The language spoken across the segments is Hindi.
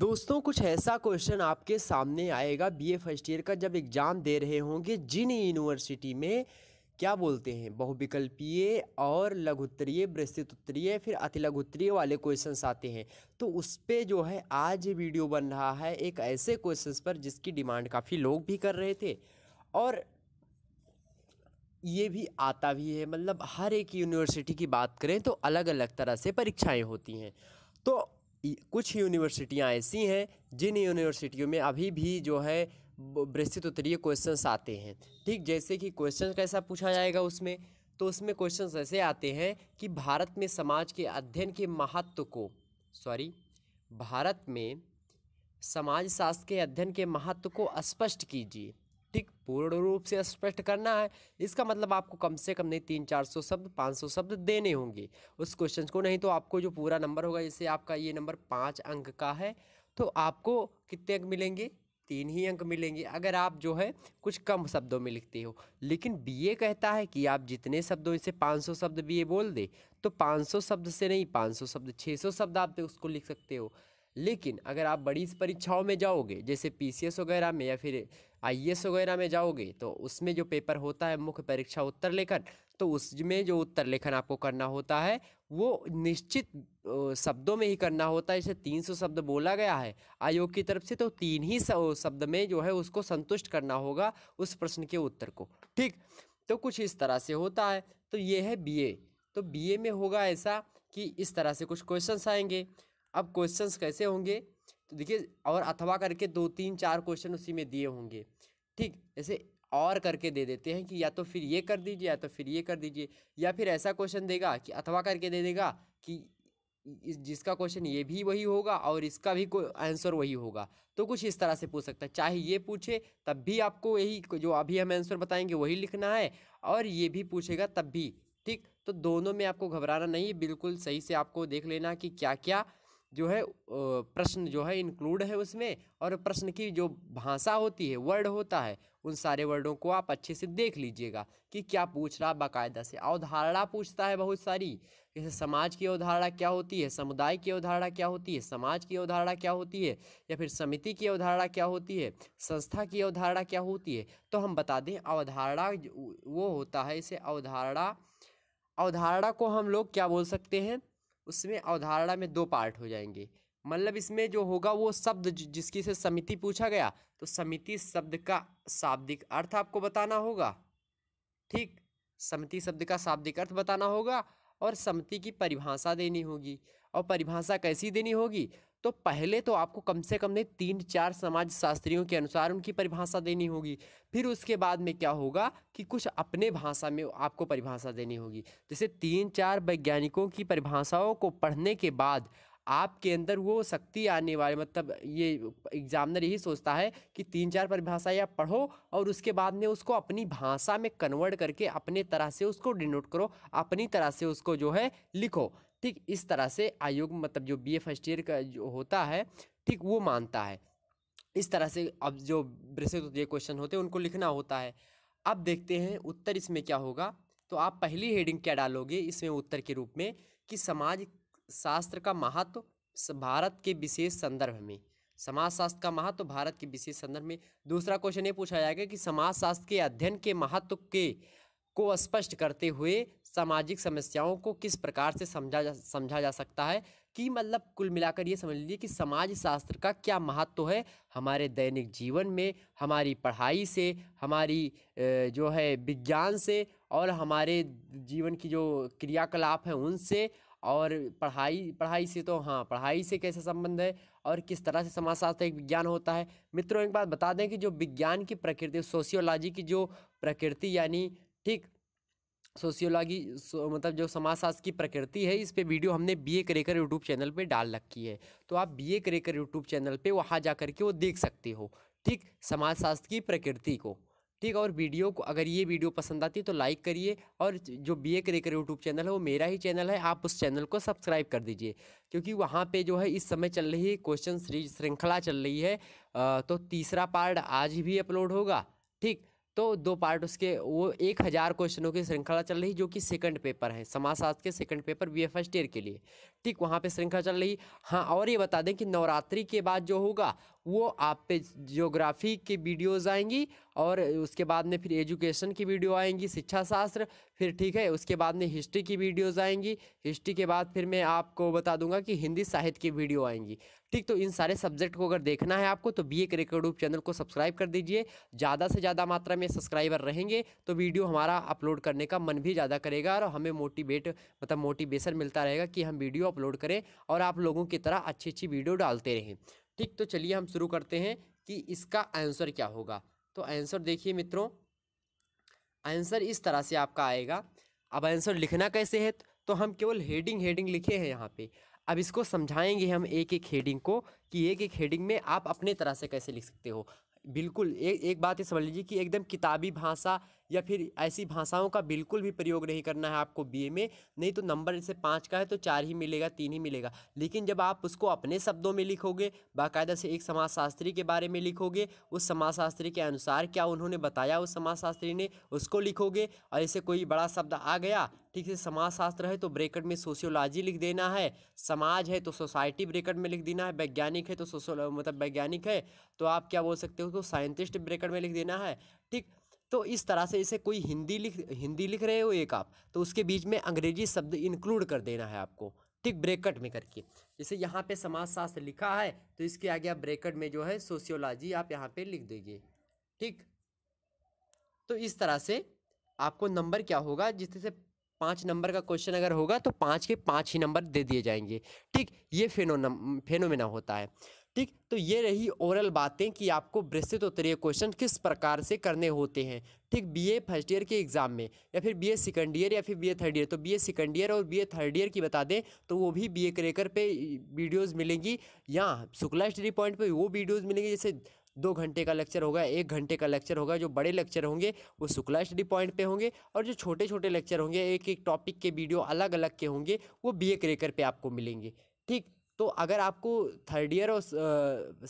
दोस्तों कुछ ऐसा क्वेश्चन आपके सामने आएगा बीए फर्स्ट ईयर का जब एग्ज़ाम दे रहे होंगे जिन यूनिवर्सिटी में क्या बोलते हैं बहुविकल्पीय और लघुत्तरीय विस्तृत उत्तरीय फिर अति लघुत्तरीय वाले क्वेश्चंस आते हैं तो उस पर जो है आज वीडियो बन रहा है एक ऐसे क्वेश्चंस पर जिसकी डिमांड काफ़ी लोग भी कर रहे थे और ये भी आता भी है मतलब हर एक यूनिवर्सिटी की बात करें तो अलग अलग तरह से परीक्षाएँ होती हैं तो कुछ यूनिवर्सिटियाँ ऐसी हैं जिन यूनिवर्सिटियों में अभी भी जो है विस्तृत उत्तरीय क्वेश्चन आते हैं ठीक जैसे कि क्वेश्चन कैसा पूछा जाएगा उसमें तो उसमें क्वेश्चन ऐसे आते हैं कि भारत में समाज के अध्ययन के महत्व को सॉरी भारत में समाज शास्त्र के अध्ययन के महत्व को स्पष्ट कीजिए ठीक पूर्ण रूप से स्पष्ट करना है इसका मतलब आपको कम से कम नहीं तीन चार सौ शब्द पाँच सौ शब्द देने होंगे उस क्वेश्चन को नहीं तो आपको जो पूरा नंबर होगा जैसे आपका ये नंबर पाँच अंक का है तो आपको कितने अंक मिलेंगे तीन ही अंक मिलेंगे अगर आप जो है कुछ कम शब्दों में लिखते हो लेकिन बीए कहता है कि आप जितने शब्दों से 500 शब्द बीए बोल दे तो 500 शब्द से नहीं 500 शब्द 600 शब्द आप उसको लिख सकते हो लेकिन अगर आप बड़ी परीक्षाओं में जाओगे जैसे पीसीएस वगैरह में या फिर आई एस वगैरह में जाओगे तो उसमें जो पेपर होता है मुख्य परीक्षा उत्तर लेखन तो उसमें जो उत्तर लेखन आपको करना होता है वो निश्चित शब्दों में ही करना होता है जैसे तीन सौ शब्द बोला गया है आयोग की तरफ से तो तीन ही शब्द में जो है उसको संतुष्ट करना होगा उस प्रश्न के उत्तर को ठीक तो कुछ इस तरह से होता है तो ये है ए तो ए में होगा ऐसा कि इस तरह से कुछ क्वेश्चन आएंगे अब क्वेश्चंस कैसे होंगे तो देखिए और अथवा करके दो तीन चार क्वेश्चन उसी में दिए होंगे ठीक ऐसे और करके दे देते हैं कि या तो फिर ये कर दीजिए या तो फिर ये कर दीजिए या फिर ऐसा क्वेश्चन देगा कि अथवा करके दे देगा कि जिसका क्वेश्चन ये भी वही होगा और इसका भी कोई आंसर वही होगा तो कुछ इस तरह से पूछ सकता है चाहे ये पूछे तब भी आपको यही जो अभी हम आंसर बताएंगे वही लिखना है और ये भी पूछेगा तब भी ठीक तो दोनों में आपको घबराना नहीं है बिल्कुल सही से आपको देख लेना कि क्या क्या जो है प्रश्न जो है इंक्लूड है उसमें और प्रश्न की जो भाषा होती है वर्ड होता है उन सारे वर्डों को आप अच्छे से देख लीजिएगा कि क्या पूछ रहा बाकायदा से अवधारणा पूछता है बहुत सारी जैसे समाज की अवधारणा क्या होती है समुदाय की अवधारणा क्या होती है समाज की अवधारणा क्या होती है या फिर समिति की अवधारणा क्या होती है संस्था की अवधारणा क्या होती है तो हम बता दें अवधारणा वो होता है इसे अवधारणा अवधारणा को हम लोग क्या बोल सकते हैं उसमें अवधारणा में दो पार्ट हो जाएंगे मतलब इसमें जो होगा वो शब्द जिसकी से समिति पूछा गया तो समिति शब्द का शाब्दिक अर्थ आपको बताना होगा ठीक समिति शब्द का शाब्दिक अर्थ बताना होगा और समिति की परिभाषा देनी होगी और परिभाषा कैसी देनी होगी तो पहले तो आपको कम से कम नहीं तीन चार समाज शास्त्रियों के अनुसार उनकी परिभाषा देनी होगी फिर उसके बाद में क्या होगा कि कुछ अपने भाषा में आपको परिभाषा देनी होगी जैसे तीन चार वैज्ञानिकों की परिभाषाओं को पढ़ने के बाद आपके अंदर वो शक्ति आने वाले मतलब ये एग्जामिनर यही सोचता है कि तीन चार परिभाषा या पढ़ो और उसके बाद में उसको अपनी भाषा में कन्वर्ट करके अपने तरह से उसको डिनोट करो अपनी तरह से उसको जो है लिखो ठीक इस तरह से आयोग मतलब जो बी ए फर्स्ट ईयर का जो होता है ठीक वो मानता है इस तरह से अब जो ब्रेसेज होते क्वेश्चन होते हैं उनको लिखना होता है अब देखते हैं उत्तर इसमें क्या होगा तो आप पहली हेडिंग क्या डालोगे इसमें उत्तर के रूप में कि समाज शास्त्र का महत्व भारत के विशेष संदर्भ में समाजशास्त्र का महत्व भारत के विशेष संदर्भ में दूसरा क्वेश्चन ये पूछा जाएगा कि समाजशास्त्र के अध्ययन के महत्व के को स्पष्ट करते हुए सामाजिक समस्याओं को किस प्रकार से समझा जा समझा जा सकता है कि मतलब कुल मिलाकर ये समझ लीजिए कि समाज शास्त्र का क्या महत्व तो है हमारे दैनिक जीवन में हमारी पढ़ाई से हमारी जो है विज्ञान से और हमारे जीवन की जो क्रियाकलाप हैं उनसे और पढ़ाई पढ़ाई से तो हाँ पढ़ाई से कैसा संबंध है और किस तरह से समाजशास्त्र एक विज्ञान होता है मित्रों एक बात बता दें कि जो विज्ञान की प्रकृति सोशियोलॉजी की जो प्रकृति यानी ठीक सोशियोलॉजी सो, मतलब जो समाजशास्त्र की प्रकृति है इस पे वीडियो हमने B A cracker YouTube channel पे डाल रखी है तो आप B A cracker YouTube channel पे वहाँ जा कर के वो देख सकते हो ठीक समाजशास्त्र की प्रकृति को ठीक और वीडियो को अगर ये वीडियो पसंद आती है तो लाइक करिए और जो B A cracker YouTube channel है वो मेरा ही चैनल है आप उस चैनल को सब्सक्राइब कर दीजिए क्योंकि वहाँ पर जो है इस समय चल रही है क्वेश्चन श्रृंखला चल रही है तो तीसरा पार्ट आज भी अपलोड होगा ठीक तो दो पार्ट उसके वो एक हज़ार क्वेश्चनों की श्रृंखला चल रही जो कि सेकंड पेपर है समाजशास्त्र के second paper B A first year के लिए ठीक वहाँ पे श्रृंखला चल रही हाँ और ये बता दें कि नवरात्रि के बाद जो होगा वो आप पे जियोग्राफी की वीडियोज़ आएंगी और उसके बाद में फिर एजुकेशन की वीडियो आएंगी शिक्षा शास्त्र फिर ठीक है उसके बाद में हिस्ट्री की वीडियोज़ आएंगी हिस्ट्री के बाद फिर मैं आपको बता दूंगा कि हिंदी साहित्य की वीडियो आएंगी ठीक तो इन सारे सब्जेक्ट को अगर देखना है आपको तो बी ए क्रिकेट चैनल को सब्सक्राइब कर दीजिए ज़्यादा से ज़्यादा मात्रा में सब्सक्राइबर रहेंगे तो वीडियो हमारा अपलोड करने का मन भी ज़्यादा करेगा और हमें मोटिवेट मतलब मोटिवेशन मिलता रहेगा कि हम वीडियो अपलोड करें और आप लोगों की तरह अच्छी अच्छी वीडियो डालते रहें ठीक तो चलिए हम शुरू करते हैं कि इसका आंसर क्या होगा तो आंसर देखिए मित्रों आंसर इस तरह से आपका आएगा अब आंसर लिखना कैसे है तो हम केवल हेडिंग हेडिंग लिखे हैं यहाँ पे अब इसको समझाएंगे हम एक एक हेडिंग को कि एक एक हेडिंग में आप अपने तरह से कैसे लिख सकते हो बिल्कुल ए, एक बात ये समझ लीजिए कि एकदम किताबी भाषा या फिर ऐसी भाषाओं का बिल्कुल भी प्रयोग नहीं करना है आपको बी में नहीं तो नंबर जैसे पाँच का है तो चार ही मिलेगा तीन ही मिलेगा लेकिन जब आप उसको अपने शब्दों में लिखोगे बाकायदा से एक समाजशास्त्री के बारे में लिखोगे उस समाजशास्त्री के अनुसार क्या उन्होंने बताया उस समाजशास्त्री ने उसको लिखोगे और ऐसे कोई बड़ा शब्द आ गया ठीक से समाजशास्त्र है तो ब्रेकट में सोशियोलॉजी लिख देना है समाज है तो सोसाइटी ब्रेकट में लिख देना है वैज्ञानिक है तो सोशो मतलब वैज्ञानिक है तो आप क्या बोल सकते हो तो साइंटिस्ट ब्रेकट में लिख देना है ठीक तो इस तरह से इसे कोई हिंदी लिख हिंदी लिख रहे हो एक आप तो उसके बीच में अंग्रेजी शब्द इंक्लूड कर देना है आपको ठीक ब्रेकट में करके जैसे यहाँ पे समाजशास्त्र लिखा है तो इसके आगे आप ब्रेकट में जो है सोशियोलॉजी आप यहाँ पे लिख देंगे ठीक तो इस तरह से आपको नंबर क्या होगा जिससे पाँच नंबर का क्वेश्चन अगर होगा तो पाँच के पाँच ही नंबर दे दिए जाएंगे ठीक ये फेनो फेनोमिना होता है ठीक तो ये रही ओरल बातें कि आपको विस्तृत उत्तरीय क्वेश्चन किस प्रकार से करने होते हैं ठीक बीए फर्स्ट ईयर के एग्ज़ाम में या फिर बीए सेकंड ईयर या फिर बीए थर्ड ईयर तो बीए सेकंड ईयर और बीए थर्ड ईयर की बता दें तो वो भी बीए क्रेकर पे वीडियोस मिलेंगी या शुक्ला स्टडी पॉइंट पे वो वीडियोस मिलेंगे जैसे दो घंटे का लेक्चर होगा एक घंटे का लेक्चर होगा जो बड़े लेक्चर होंगे वो शुक्ला स्टडी पॉइंट पे होंगे और जो छोटे छोटे लेक्चर होंगे एक एक टॉपिक के वीडियो अलग अलग के होंगे वो बी ए क्रेकर पे आपको मिलेंगे ठीक तो अगर आपको थर्ड ईयर और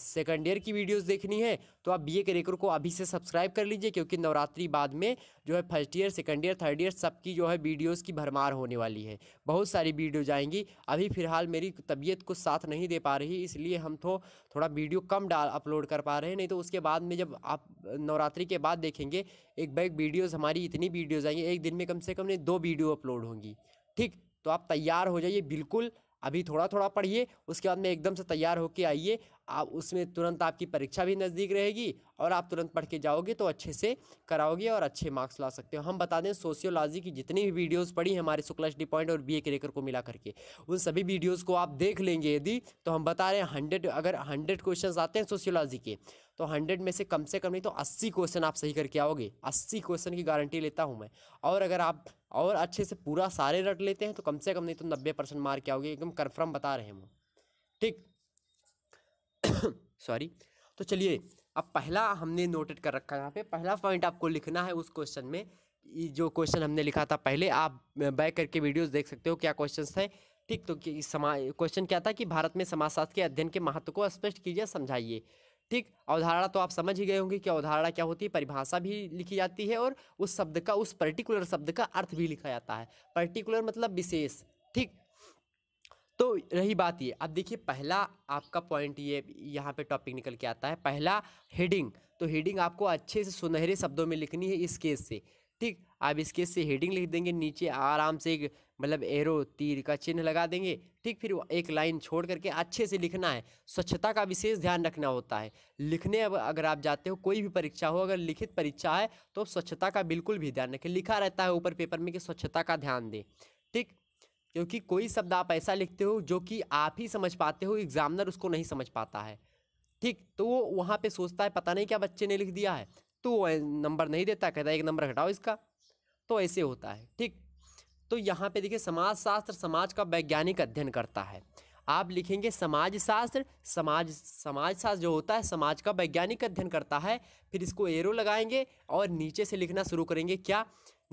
सेकंड ईयर की वीडियोस देखनी है तो आप बी ए करेकर को अभी से सब्सक्राइब कर लीजिए क्योंकि नवरात्रि बाद में जो है first year second year third year सबकी जो है वीडियोस की भरमार होने वाली है बहुत सारी वीडियो जाएंगी अभी फ़िलहाल मेरी तबीयत को साथ नहीं दे पा रही इसलिए हम तो थोड़ा वीडियो कम डाल अपलोड कर पा रहे हैं नहीं तो उसके बाद में जब आप नवरात्रि के बाद देखेंगे एक बैग वीडियोज़ हमारी इतनी वीडियोज़ आएंगी एक दिन में कम से कम नहीं दो वीडियो अपलोड होंगी ठीक तो आप तैयार हो जाइए बिल्कुल अभी थोड़ा थोड़ा पढ़िए उसके बाद में एकदम से तैयार होकर आइए आप उसमें तुरंत आपकी परीक्षा भी नज़दीक रहेगी और आप तुरंत पढ़ के जाओगे तो अच्छे से कराओगे और अच्छे मार्क्स ला सकते हो हम बता दें सोशियोलॉजी की जितनी भी वीडियोस पढ़ी हमारे शुक्ला डी पॉइंट और बी ए करेकर को मिला करके उन सभी वीडियोज़ को आप देख लेंगे यदि तो हम बता रहे हैं हंड्रेड अगर हंड्रेड क्वेश्चन आते हैं सोशियोलॉजी के तो हंड्रेड में से कम से कम नहीं तो अस्सी क्वेश्चन आप सही करके आओगे अस्सी क्वेश्चन की गारंटी लेता हूँ मैं और अगर आप और अच्छे से पूरा सारे रट लेते हैं तो कम से कम नहीं तो नब्बे परसेंट मार के आओगे एकदम कन्फर्म बता रहे हम ठीक सॉरी तो चलिए अब पहला हमने नोटेड कर रखा है यहाँ पे पहला पॉइंट आपको लिखना है उस क्वेश्चन में जो क्वेश्चन हमने लिखा था पहले आप बैक करके वीडियोस देख सकते हो क्या क्वेश्चन थे ठीक तो समा क्वेश्चन क्या था कि भारत में समाजशास्त्र के अध्ययन के महत्व को स्पष्ट कीजिए समझाइए ठीक अवधारणा तो आप समझ ही गए होंगे कि अवधारणा क्या होती है परिभाषा भी लिखी जाती है और उस शब्द का उस पर्टिकुलर शब्द का अर्थ भी लिखा जाता है पर्टिकुलर मतलब विशेष ठीक तो रही बात ये अब देखिए पहला आपका पॉइंट ये यहाँ पे टॉपिक निकल के आता है पहला हेडिंग तो हेडिंग आपको अच्छे से सुनहरे शब्दों में लिखनी है इस केस से ठीक आप इसके से हेडिंग लिख देंगे नीचे आराम से एक मतलब एरो तीर का चिन्ह लगा देंगे ठीक फिर एक लाइन छोड़ करके अच्छे से लिखना है स्वच्छता का विशेष ध्यान रखना होता है लिखने अब अगर आप जाते हो कोई भी परीक्षा हो अगर लिखित परीक्षा है तो स्वच्छता का बिल्कुल भी ध्यान रखें लिखा रहता है ऊपर पेपर में कि स्वच्छता का ध्यान दें ठीक क्योंकि कोई शब्द आप ऐसा लिखते हो जो कि आप ही समझ पाते हो एग्जामिनर उसको नहीं समझ पाता है ठीक तो वो वहाँ पे सोचता है पता नहीं क्या बच्चे ने लिख दिया है तो नंबर नहीं देता कहता एक नंबर घटाओ इसका तो ऐसे होता है ठीक तो यहाँ पे देखिए समाजशास्त्र समाज का वैज्ञानिक अध्ययन करता है आप लिखेंगे समाजशास्त्र समाज समाजशास्त्र जो होता है समाज का वैज्ञानिक अध्ययन करता है फिर इसको एरो लगाएंगे और नीचे से लिखना शुरू करेंगे क्या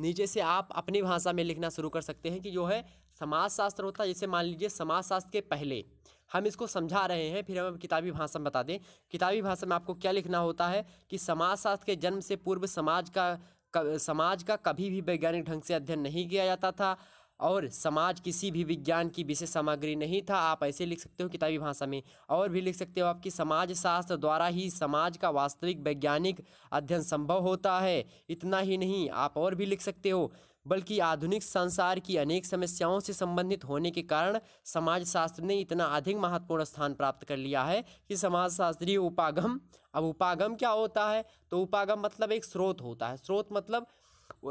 नीचे से आप अपनी भाषा में लिखना शुरू कर सकते हैं कि जो है समाजशास्त्र होता है जैसे मान लीजिए समाजशास्त्र के पहले हम इसको समझा रहे हैं फिर हम किताबी भाषा में बता दें किताबी भाषा में आपको क्या लिखना होता है कि समाजशास्त्र के जन्म से पूर्व समाज का समाज का कभी भी वैज्ञानिक ढंग से अध्ययन नहीं किया जाता था और समाज किसी भी विज्ञान की विशेष सामग्री नहीं था आप ऐसे लिख सकते हो किताबी भाषा में और भी लिख सकते हो आपकी समाज शास्त्र द्वारा ही समाज का वास्तविक वैज्ञानिक अध्ययन संभव होता है इतना ही नहीं आप और भी लिख सकते हो बल्कि आधुनिक संसार की अनेक समस्याओं से संबंधित होने के कारण समाजशास्त्र ने इतना अधिक महत्वपूर्ण स्थान प्राप्त कर लिया है कि समाजशास्त्रीय उपागम अब उपागम क्या होता है तो उपागम मतलब एक स्रोत होता है स्रोत मतलब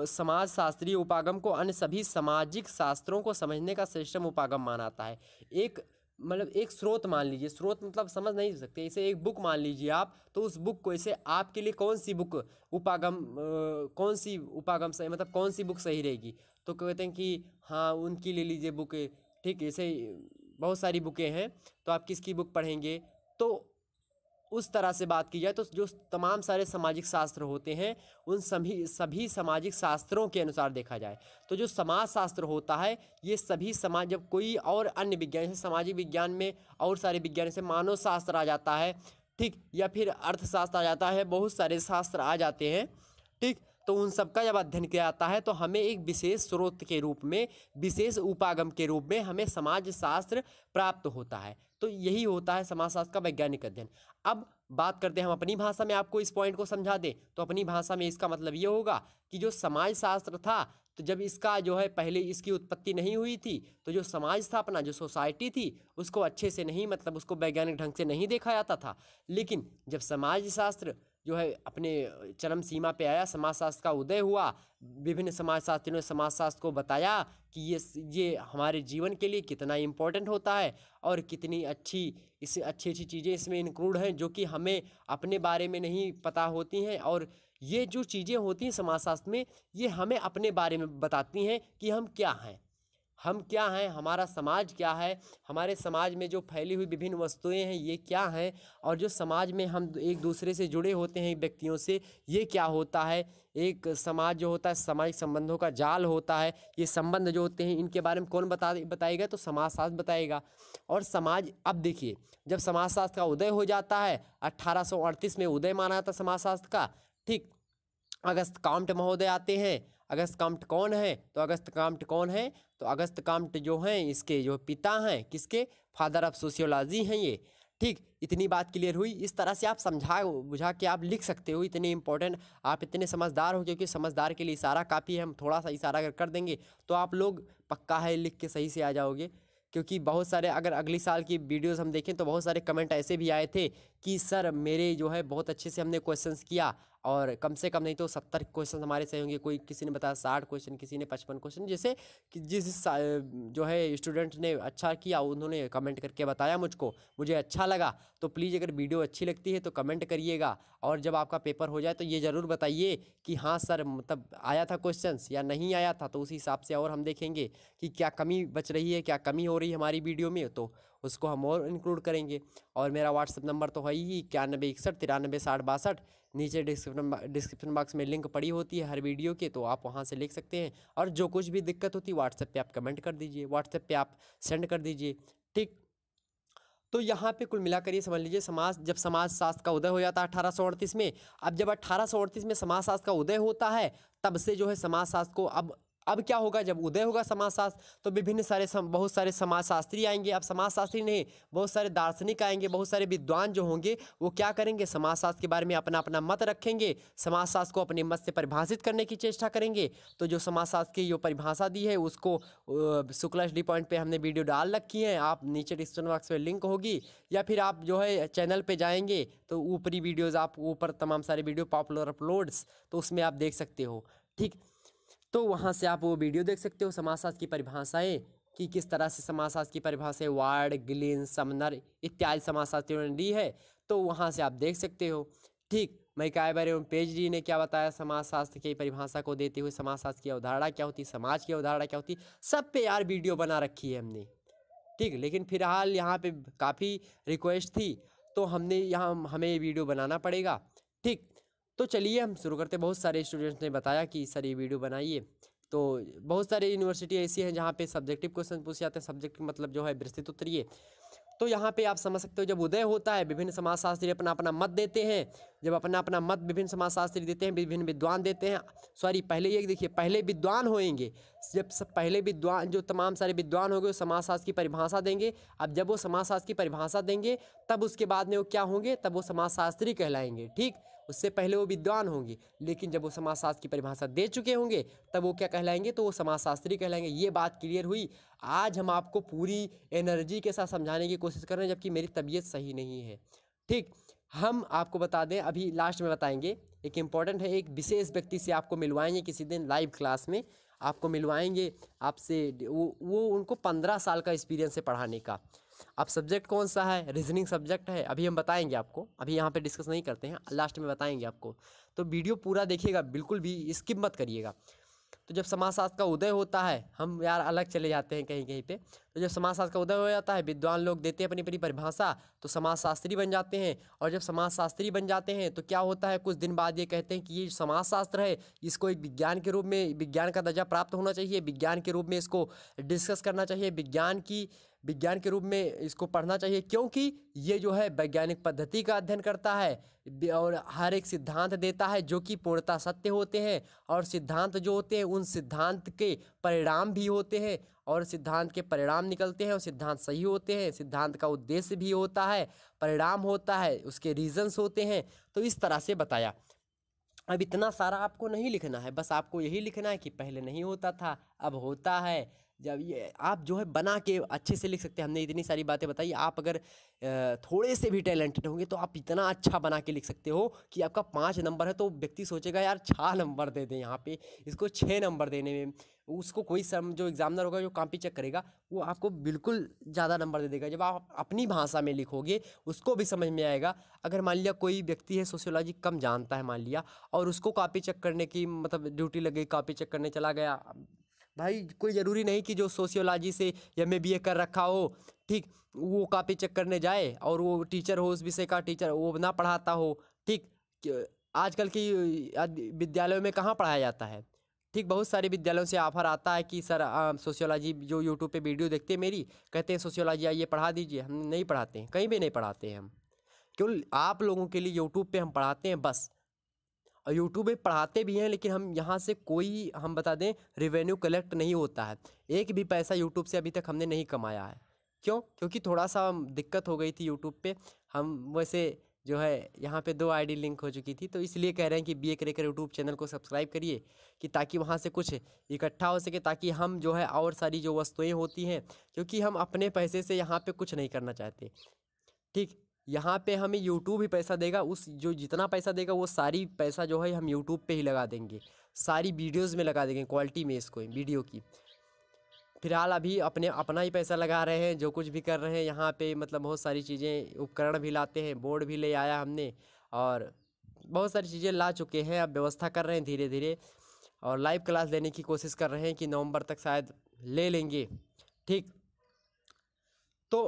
समाज शास्त्रीय उपागम को अन्य सभी सामाजिक शास्त्रों को समझने का श्रेष्ठम उपागम मानाता है एक मतलब एक स्रोत मान लीजिए स्रोत मतलब समझ नहीं सकते इसे एक बुक मान लीजिए आप तो उस बुक को इसे आपके लिए कौन सी बुक उपागम आ, कौन सी उपागम सही मतलब कौन सी बुक सही रहेगी तो कहते हैं कि हाँ उनकी ले लीजिए बुक ठीक ऐसे बहुत सारी बुकें हैं तो आप किसकी बुक पढ़ेंगे तो उस तरह से बात की जाए तो जो तमाम सारे सामाजिक शास्त्र होते हैं उन सभी सभी सामाजिक शास्त्रों के अनुसार देखा जाए तो जो समाज शास्त्र होता है ये सभी समाज जब कोई और अन्य विज्ञान जैसे सामाजिक विज्ञान में और सारे विज्ञान जैसे मानव शास्त्र आ जाता है ठीक या फिर अर्थशास्त्र आ जाता है बहुत सारे शास्त्र आ जाते हैं ठीक तो उन सबका जब अध्ययन किया जाता है तो हमें एक विशेष स्रोत के रूप में विशेष उपागम के रूप में हमें समाजशास्त्र प्राप्त होता है तो यही होता है समाजशास्त्र का वैज्ञानिक अध्ययन अब बात करते हैं हम अपनी भाषा में आपको इस पॉइंट को समझा दें तो अपनी भाषा में इसका मतलब ये होगा कि जो समाजशास्त्र था तो जब इसका जो है पहले इसकी उत्पत्ति नहीं हुई थी तो जो समाज स्थापना जो सोसाइटी थी उसको अच्छे से नहीं मतलब उसको वैज्ञानिक ढंग से नहीं देखा जाता था लेकिन जब समाजशास्त्र जो है अपने चरम सीमा पे आया समाजशास्त्र का उदय हुआ विभिन्न समाजशास्त्रियों ने समाजशास्त्र को बताया कि ये ये हमारे जीवन के लिए कितना इम्पोर्टेंट होता है और कितनी अच्छी इस अच्छी अच्छी चीज़ें इसमें इंक्लूड हैं जो कि हमें अपने बारे में नहीं पता होती हैं और ये जो चीज़ें होती हैं समाजशास्त्र में ये हमें अपने बारे में बताती हैं कि हम क्या हैं हम क्या हैं हमारा समाज क्या है हमारे समाज में जो फैली हुई विभिन्न वस्तुएं हैं ये क्या हैं और जो समाज में हम एक दूसरे से जुड़े होते हैं व्यक्तियों से ये क्या होता है एक समाज जो होता है सामाजिक संबंधों का जाल होता है ये संबंध जो होते हैं इनके बारे में कौन बता बताएगा तो समाजशास्त्र बताएगा और समाज अब देखिए जब समाजशास्त्र का उदय हो जाता है अट्ठारह में उदय माना जाता समाजशास्त्र का ठीक अगस्त काम्ट महोदय आते हैं अगस्त काम्ट कौन है तो अगस्त काम्ट कौन है तो अगस्त कामट जो हैं इसके जो पिता हैं किसके फादर ऑफ सोशियोलॉजी हैं ये ठीक इतनी बात क्लियर हुई इस तरह से आप समझा बुझा के आप लिख सकते हो इतने इंपॉर्टेंट आप इतने समझदार हो क्योंकि समझदार के लिए इशारा काफ़ी है हम थोड़ा सा इशारा अगर कर देंगे तो आप लोग पक्का है लिख के सही से आ जाओगे क्योंकि बहुत सारे अगर अगली साल की वीडियोस हम देखें तो बहुत सारे कमेंट ऐसे भी आए थे कि सर मेरे जो है बहुत अच्छे से हमने क्वेश्चंस किया और कम से कम नहीं तो सत्तर क्वेश्चन हमारे से होंगे कोई किसी ने बताया साठ क्वेश्चन किसी ने पचपन क्वेश्चन जैसे कि जिस जो है स्टूडेंट ने अच्छा किया उन्होंने कमेंट करके बताया मुझको मुझे अच्छा लगा तो प्लीज़ अगर वीडियो अच्छी लगती है तो कमेंट करिएगा और जब आपका पेपर हो जाए तो ये ज़रूर बताइए कि हाँ सर मतलब आया था क्वेश्चन या नहीं आया था तो उस हिसाब से और हम देखेंगे कि क्या कमी बच रही है क्या कमी हो रही है हमारी वीडियो में तो उसको हम और इंक्लूड करेंगे और मेरा व्हाट्सअप नंबर तो है ही इक्यानबे इकसठ तिरानबे साठ बासठ नीचे डिस्क्रिप्शन डिस्क्रिप्शन बॉक्स में लिंक पड़ी होती है हर वीडियो के तो आप वहाँ से लिख सकते हैं और जो कुछ भी दिक्कत होती है व्हाट्सएप पर आप कमेंट कर दीजिए व्हाट्सएप पर आप सेंड कर दीजिए ठीक तो यहाँ पे कुल मिलाकर ये समझ लीजिए समाज जब समाज शास्त्र का उदय हो जाता है अठारह में अब जब अठारह में समाज शास्त्र का उदय होता है तब से जो है समाज शास्त्र को अब अब क्या होगा जब उदय होगा समाजशास्त्र तो विभिन्न सारे सम, बहुत सारे समाजशास्त्री आएंगे अब समाजशास्त्री नहीं बहुत सारे दार्शनिक आएंगे बहुत सारे विद्वान जो होंगे वो क्या करेंगे समाजशास्त्र के बारे में अपना अपना मत रखेंगे समाजशास्त्र को अपने मत से परिभाषित करने की चेष्टा करेंगे तो जो समाजशास्त्र की जो परिभाषा दी है उसको शुक्ला स्टडी पॉइंट पर हमने वीडियो डाल रखी है आप नीचे डिस्क्रिप्शन बॉक्स में लिंक होगी या फिर आप जो है चैनल पर जाएंगे तो ऊपरी वीडियोज़ आप ऊपर तमाम सारे वीडियो पॉपुलर अपलोड्स तो उसमें आप देख सकते हो ठीक तो वहाँ से आप वो वीडियो देख सकते हो समाजशास्त्र की परिभाषाएँ कि किस तरह से समाजशास्त्र की परिभाषाएँ वार्ड ग्लिन समनर इत्यादि समाजशास्त्रियों ने दी है तो वहाँ से आप देख सकते हो ठीक मैकायबर एवं पेजरी ने क्या बताया समाजशास्त्र की परिभाषा को देते हुए समाजशास्त्र की अवधारणा क्या होती समाज की अवधारणा क्या होती सब पे यार वीडियो बना रखी है हमने ठीक लेकिन फिलहाल यहाँ पे काफ़ी रिक्वेस्ट थी तो हमने यहाँ हमें वीडियो बनाना पड़ेगा ठीक तो चलिए हम शुरू करते हैं बहुत सारे स्टूडेंट्स ने बताया कि सर ये वीडियो बनाइए तो बहुत सारी यूनिवर्सिटी ऐसी हैं जहाँ पे सब्जेक्टिव क्वेश्चन पूछे जाते हैं सब्जेक्ट मतलब जो है विस्तृत उत्तरीय तो यहाँ पे आप समझ सकते हो जब उदय होता है विभिन्न समाजशास्त्री अपना अपना मत देते हैं जब अपना अपना मत विभिन्न समाजशास्त्री देते हैं विभिन्न विद्वान देते हैं सॉरी पहले ये देखिए पहले विद्वान होएंगे जब सब पहले विद्वान जो तमाम सारे विद्वान होंगे वो समाजशास्त्र की परिभाषा देंगे अब जब वो समाजशास्त्र की परिभाषा देंगे तब उसके बाद में वो क्या होंगे तब वो समाजशास्त्री कहलाएंगे ठीक उससे पहले वो विद्वान होंगे लेकिन जब वो समाजशास्त्र की परिभाषा दे चुके होंगे तब वो क्या कहलाएंगे तो वो समाजशास्त्री कहलाएंगे ये बात क्लियर हुई आज हम आपको पूरी एनर्जी के साथ समझाने की कोशिश कर रहे हैं जबकि मेरी तबीयत सही नहीं है ठीक हम आपको बता दें अभी लास्ट में बताएंगे एक इम्पॉर्टेंट है एक विशेष व्यक्ति से आपको मिलवाएंगे किसी दिन लाइव क्लास में आपको मिलवाएंगे आपसे वो वो उनको पंद्रह साल का एक्सपीरियंस है पढ़ाने का अब सब्जेक्ट कौन सा है रीजनिंग सब्जेक्ट है अभी हम बताएंगे आपको अभी यहाँ पे डिस्कस नहीं करते हैं लास्ट में बताएंगे आपको तो वीडियो पूरा देखिएगा बिल्कुल भी स्किप मत करिएगा तो जब समाजशास्त्र का उदय होता है हम यार अलग चले जाते हैं कहीं कहीं पे तो जब समाजशास्त्र का उदय हो जाता है विद्वान लोग देते हैं अपनी अपनी परिभाषा तो समाजशास्त्री बन जाते हैं और जब समाजशास्त्री बन जाते हैं तो क्या होता है कुछ दिन बाद ये कहते हैं कि ये समाजशास्त्र है इसको एक विज्ञान के रूप में विज्ञान का दर्जा प्राप्त होना चाहिए विज्ञान के रूप में इसको डिस्कस करना चाहिए विज्ञान की विज्ञान के रूप में इसको पढ़ना चाहिए क्योंकि ये जो है वैज्ञानिक पद्धति का अध्ययन करता है और हर एक सिद्धांत देता है जो कि पूर्णता सत्य होते हैं और सिद्धांत जो होते हैं उन सिद्धांत के परिणाम भी होते हैं और सिद्धांत के परिणाम निकलते हैं और सिद्धांत सही होते हैं सिद्धांत का उद्देश्य भी होता है परिणाम होता है उसके रीजन्स होते हैं तो इस तरह से बताया अब इतना सारा आपको नहीं लिखना है बस आपको यही लिखना है कि पहले नहीं होता था अब होता है जब ये आप जो है बना के अच्छे से लिख सकते हैं हमने इतनी सारी बातें बताई आप अगर थोड़े से भी टैलेंटेड होंगे तो आप इतना अच्छा बना के लिख सकते हो कि आपका पाँच नंबर है तो व्यक्ति सोचेगा यार छः नंबर दे दें यहाँ पे इसको छः नंबर देने में उसको कोई सम जो एग्जामिनर होगा जो कॉपी चेक करेगा वो आपको बिल्कुल ज़्यादा नंबर दे देगा जब आप अपनी भाषा में लिखोगे उसको भी समझ में आएगा अगर मान लिया कोई व्यक्ति है सोशियोलॉजी कम जानता है मान लिया और उसको कॉपी चेक करने की मतलब ड्यूटी लगी कॉपी चेक करने चला गया भाई कोई ज़रूरी नहीं कि जो सोशियोलॉजी से एम ए बी कर रखा हो ठीक वो कापी चेक करने जाए और वो टीचर हो उस विषय का टीचर वो ना पढ़ाता हो ठीक आजकल की विद्यालयों में कहाँ पढ़ाया जाता है ठीक बहुत सारे विद्यालयों से ऑफर आता है कि सर सोशियोलॉजी जो यूट्यूब पे वीडियो देखते हैं मेरी कहते हैं सोशियोलॉजी आइए पढ़ा दीजिए हम नहीं पढ़ाते हैं कहीं भी नहीं पढ़ाते हैं हम क्यों आप लोगों के लिए यूट्यूब पे हम पढ़ाते हैं बस यूट्यूब पे पढ़ाते भी हैं लेकिन हम यहाँ से कोई हम बता दें रिवेन्यू कलेक्ट नहीं होता है एक भी पैसा यूट्यूब से अभी तक हमने नहीं कमाया है क्यों क्योंकि थोड़ा सा दिक्कत हो गई थी यूट्यूब पे हम वैसे जो है यहाँ पे दो आईडी लिंक हो चुकी थी तो इसलिए कह रहे हैं कि बी ए कर यूट्यूब चैनल को सब्सक्राइब करिए कि ताकि वहाँ से कुछ इकट्ठा हो सके ताकि हम जो है और सारी जो वस्तुएँ होती हैं क्योंकि हम अपने पैसे से यहाँ पे कुछ नहीं करना चाहते ठीक यहाँ पे हमें यूट्यूब ही पैसा देगा उस जो जितना पैसा देगा वो सारी पैसा जो है हम यूट्यूब पे ही लगा देंगे सारी वीडियोस में लगा देंगे क्वालिटी में इसको वीडियो की फिलहाल अभी अपने अपना ही पैसा लगा रहे हैं जो कुछ भी कर रहे हैं यहाँ पे मतलब बहुत सारी चीज़ें उपकरण भी लाते हैं बोर्ड भी ले आया हमने और बहुत सारी चीज़ें ला चुके हैं अब व्यवस्था कर रहे हैं धीरे धीरे और लाइव क्लास लेने की कोशिश कर रहे हैं कि नवम्बर तक शायद ले लेंगे ठीक तो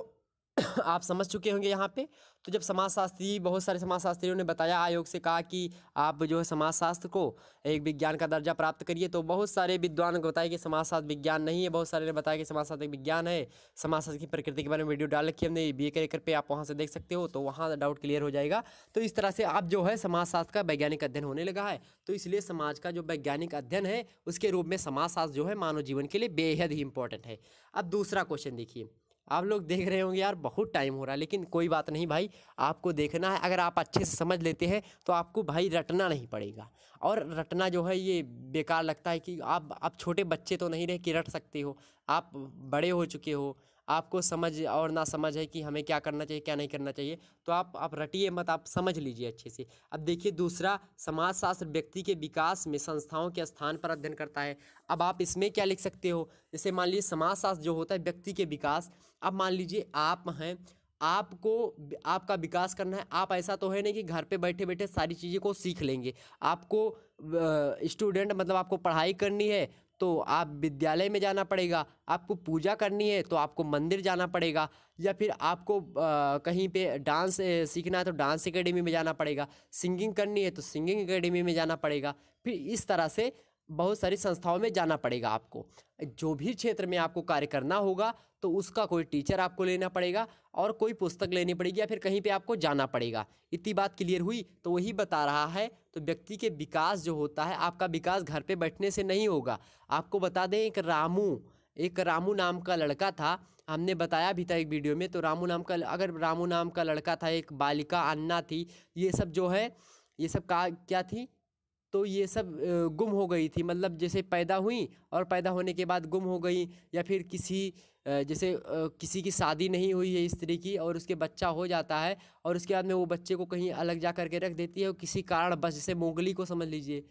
आप समझ चुके होंगे यहाँ पे तो जब समाजशास्त्री बहुत सारे समाजशास्त्रियों ने बताया आयोग से कहा कि आप जो है समाजशास्त्र को एक विज्ञान का दर्जा प्राप्त करिए तो बहुत सारे विद्वान को बताया कि समाजशास्त्र विज्ञान नहीं है बहुत सारे ने बताया कि समाजशास्त्र एक विज्ञान है समाजशास्त्र की प्रकृति के बारे में वीडियो डाल रखी हमने बी ए कर पर आप वहाँ से देख सकते हो तो वहाँ डाउट क्लियर हो जाएगा तो इस तरह से आप जो है समाजशास्त्र का वैज्ञानिक अध्ययन होने लगा है तो इसलिए समाज का जो वैज्ञानिक अध्ययन है उसके रूप में समाजशास्त्र जो है मानव जीवन के लिए बेहद ही इंपॉर्टेंट है अब दूसरा क्वेश्चन देखिए आप लोग देख रहे होंगे यार बहुत टाइम हो रहा है लेकिन कोई बात नहीं भाई आपको देखना है अगर आप अच्छे से समझ लेते हैं तो आपको भाई रटना नहीं पड़ेगा और रटना जो है ये बेकार लगता है कि आप आप छोटे बच्चे तो नहीं रहे कि रट सकते हो आप बड़े हो चुके हो आपको समझ और ना समझ है कि हमें क्या करना चाहिए क्या नहीं करना चाहिए तो आप आप रटिए मत आप समझ लीजिए अच्छे से अब देखिए दूसरा समाजशास्त्र व्यक्ति के विकास में संस्थाओं के स्थान पर अध्ययन करता है अब आप इसमें क्या लिख सकते हो जैसे मान लीजिए समाजशास्त्र जो होता है व्यक्ति के विकास अब मान लीजिए आप हैं आपको आपका विकास करना है आप ऐसा तो है नहीं कि घर पे बैठे बैठे सारी चीज़ें को सीख लेंगे आपको स्टूडेंट मतलब आपको पढ़ाई करनी है तो आप विद्यालय में जाना पड़ेगा आपको पूजा करनी है तो आपको मंदिर जाना पड़ेगा या फिर आपको आ, कहीं पे डांस सीखना है तो डांस एकेडमी में जाना पड़ेगा सिंगिंग करनी है तो सिंगिंग एकेडमी में जाना पड़ेगा फिर इस तरह से बहुत सारी संस्थाओं में जाना पड़ेगा आपको जो भी क्षेत्र में आपको कार्य करना होगा तो उसका कोई टीचर आपको लेना पड़ेगा और कोई पुस्तक लेनी पड़ेगी या फिर कहीं पे आपको जाना पड़ेगा इतनी बात क्लियर हुई तो वही बता रहा है तो व्यक्ति के विकास जो होता है आपका विकास घर पे बैठने से नहीं होगा आपको बता दें एक रामू एक रामू नाम का लड़का था हमने बताया भी था एक वीडियो में तो रामू नाम का अगर रामू नाम का लड़का था एक बालिका अन्ना थी ये सब जो है ये सब का क्या थी तो ये सब गुम हो गई थी मतलब जैसे पैदा हुई और पैदा होने के बाद गुम हो गई या फिर किसी जैसे किसी की शादी नहीं हुई है स्त्री की और उसके बच्चा हो जाता है और उसके बाद में वो बच्चे को कहीं अलग जा करके रख देती है और किसी कारण बस जैसे मोगली को समझ लीजिए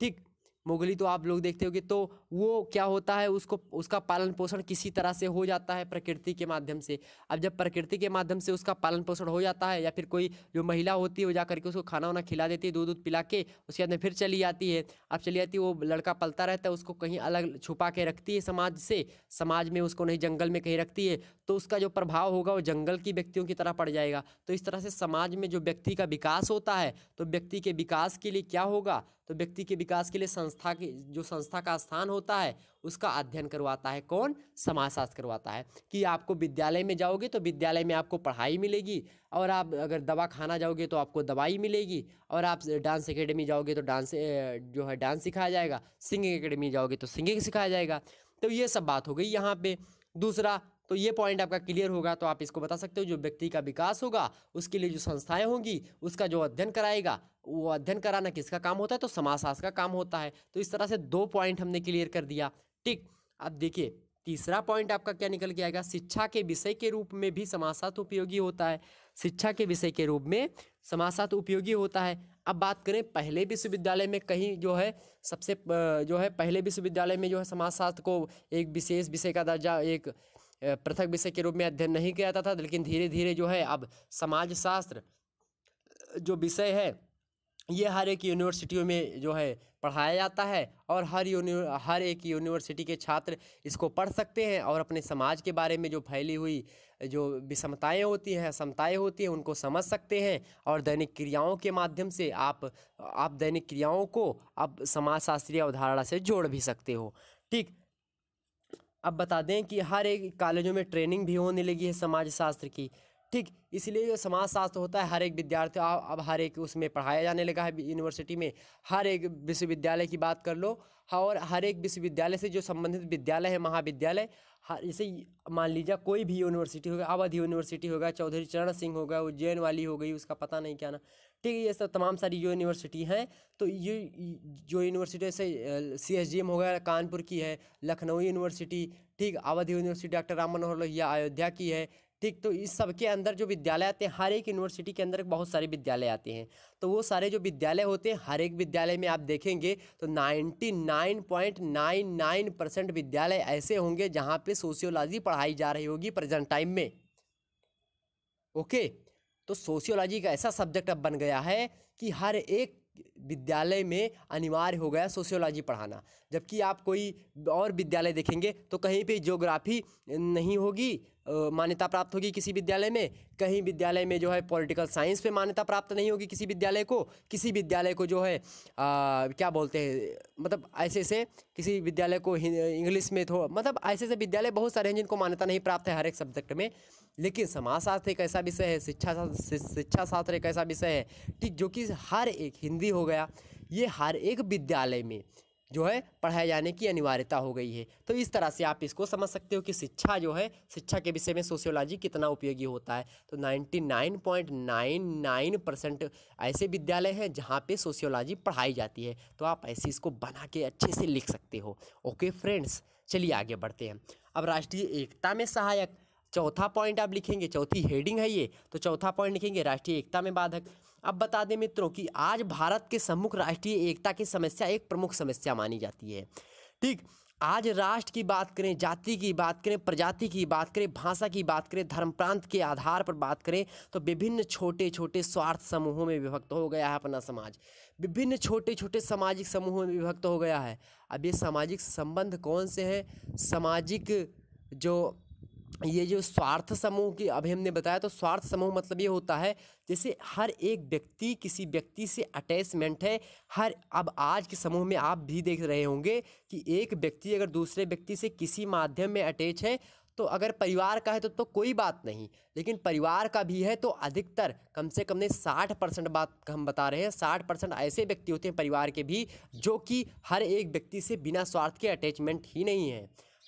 ठीक मुगली तो आप लोग देखते हो तो वो क्या होता है उसको उसका पालन पोषण किसी तरह से हो जाता है प्रकृति के माध्यम से अब जब प्रकृति के माध्यम से उसका पालन पोषण हो जाता है या फिर कोई जो महिला होती है वो जा करके उसको खाना वाना खिला देती है दूध दूध पिला के उसके बाद में फिर चली जाती है अब चली जाती है वो लड़का पलता रहता है उसको कहीं अलग छुपा के रखती है समाज से समाज में उसको नहीं जंगल में कहीं रखती है तो उसका जो प्रभाव होगा वो जंगल की व्यक्तियों की तरह पड़ जाएगा तो इस तरह से समाज में जो व्यक्ति का विकास होता है तो व्यक्ति के विकास के लिए क्या होगा तो व्यक्ति के विकास के लिए संस्था की जो संस्था का स्थान होता है उसका अध्ययन करवाता है कौन समाजशास्त्र करवाता है कि आपको विद्यालय में जाओगे तो विद्यालय में आपको पढ़ाई मिलेगी और आप अगर दवा खाना जाओगे तो आपको दवाई मिलेगी और आप डांस अकेडमी जाओगे तो डांस जो है डांस सिखाया जाएगा सिंगिंग अकेडमी जाओगे तो सिंगिंग सिखाया जाएगा तो ये सब बात हो गई यहाँ पर दूसरा तो ये पॉइंट आपका क्लियर होगा तो आप इसको बता सकते हो जो व्यक्ति का विकास होगा उसके लिए जो संस्थाएं होंगी उसका जो अध्ययन कराएगा वो अध्ययन कराना किसका काम होता है तो समाजशास्त्र का काम होता है तो इस तरह से दो पॉइंट हमने क्लियर कर दिया ठीक अब देखिए तीसरा पॉइंट आपका क्या निकल के आएगा शिक्षा के विषय के रूप में भी समाजशास्त्र उपयोगी होता है शिक्षा के विषय के रूप में समाजशास्त्र उपयोगी होता है अब बात करें पहले विश्वविद्यालय में कहीं जो है सबसे जो है पहले विश्वविद्यालय में जो है समाजशास्त्र को एक विशेष विषय का दर्जा एक पृथक विषय के रूप में अध्ययन नहीं किया जाता था लेकिन धीरे धीरे जो है अब समाजशास्त्र जो विषय है ये हर एक यूनिवर्सिटियों में जो है पढ़ाया जाता है और हर यूनि हर एक यूनिवर्सिटी के छात्र इसको पढ़ सकते हैं और अपने समाज के बारे में जो फैली हुई जो विषमताएँ होती हैं समताएँ होती हैं उनको समझ सकते हैं और दैनिक क्रियाओं के माध्यम से आप आप दैनिक क्रियाओं को अब समाजशास्त्रीय अवधारणा से जोड़ भी सकते हो ठीक अब बता दें कि हर एक कॉलेजों में ट्रेनिंग भी होने लगी है समाज शास्त्र की ठीक इसलिए जो समाज शास्त्र होता है हर एक विद्यार्थी अब हर एक उसमें पढ़ाया जाने लगा है यूनिवर्सिटी में हर एक विश्वविद्यालय की बात कर लो हाँ, और हर एक विश्वविद्यालय से जो संबंधित विद्यालय है महाविद्यालय हाँ, जैसे मान लीजिए कोई भी यूनिवर्सिटी होगा अवध यूनिवर्सिटी होगा चौधरी चरण सिंह होगा उज्जैन वाली हो गई उसका पता नहीं क्या ना ठीक है ये सब तमाम सारी यूनिवर्सिटी हैं तो ये जो यूनिवर्सिटी से सी एस जी एम हो गया कानपुर की है लखनऊ यूनिवर्सिटी ठीक अवध यूनिवर्सिटी डॉक्टर राम मनोहर लोहिया अयोध्या की है ठीक तो इस सब के अंदर जो विद्यालय आते हैं हर एक यूनिवर्सिटी के अंदर बहुत सारे विद्यालय आते हैं तो वो सारे जो विद्यालय होते हैं हर एक विद्यालय में आप देखेंगे तो 99.99 परसेंट विद्यालय ऐसे होंगे जहाँ पे सोशियोलॉजी पढ़ाई जा रही होगी प्रेजेंट टाइम में ओके तो सोशियोलॉजी का ऐसा सब्जेक्ट अब बन गया है कि हर एक विद्यालय में अनिवार्य हो गया सोशियोलॉजी पढ़ाना जबकि आप कोई और विद्यालय देखेंगे तो कहीं पे ज्योग्राफी नहीं होगी मान्यता प्राप्त होगी किसी विद्यालय में कहीं विद्यालय में जो है पॉलिटिकल साइंस पे मान्यता प्राप्त नहीं होगी किसी विद्यालय को किसी विद्यालय को जो है आ, क्या बोलते हैं मतलब ऐसे ऐसे किसी विद्यालय को इंग्लिश में थो मतलब ऐसे ऐसे विद्यालय बहुत सारे हैं जिनको मान्यता नहीं प्राप्त है हर एक सब्जेक्ट में लेकिन समाजशास्त्र एक ऐसा विषय है शिक्षा शिक्षा शास्त्र एक ऐसा विषय है ठीक जो कि हर एक हिंदी हो गया ये हर एक विद्यालय में जो है पढ़ाए जाने की अनिवार्यता हो गई है तो इस तरह से आप इसको समझ सकते हो कि शिक्षा जो है शिक्षा के विषय में सोशियोलॉजी कितना उपयोगी होता है तो 99.99 परसेंट ऐसे विद्यालय हैं जहाँ पे सोशियोलॉजी पढ़ाई जाती है तो आप ऐसे इसको बना के अच्छे से लिख सकते हो ओके फ्रेंड्स चलिए आगे बढ़ते हैं अब राष्ट्रीय एकता में सहायक चौथा पॉइंट आप लिखेंगे चौथी हेडिंग है ये तो चौथा पॉइंट लिखेंगे राष्ट्रीय एकता में बाधक अब बता दें मित्रों कि आज भारत के सम्मुख राष्ट्रीय एकता की समस्या एक प्रमुख समस्या मानी जाती है ठीक आज राष्ट्र की बात करें जाति की बात करें प्रजाति की बात करें भाषा की बात करें धर्म प्रांत के आधार पर बात करें तो विभिन्न छोटे छोटे स्वार्थ समूहों में विभक्त हो गया है अपना समाज विभिन्न छोटे छोटे सामाजिक समूहों में विभक्त हो गया है अब ये सामाजिक संबंध कौन से हैं सामाजिक जो ये जो स्वार्थ समूह की अभी हमने बताया तो स्वार्थ समूह मतलब ये होता है जैसे हर एक व्यक्ति किसी व्यक्ति से अटैचमेंट है हर अब आज के समूह में आप भी देख रहे होंगे कि एक व्यक्ति अगर दूसरे व्यक्ति से किसी माध्यम में अटैच है तो अगर परिवार का है तो, तो कोई बात नहीं लेकिन परिवार का भी है तो अधिकतर कम से कम ने साठ परसेंट बात हम बता रहे हैं साठ परसेंट ऐसे व्यक्ति होते हैं परिवार के भी जो कि हर एक व्यक्ति से बिना स्वार्थ के अटैचमेंट ही नहीं है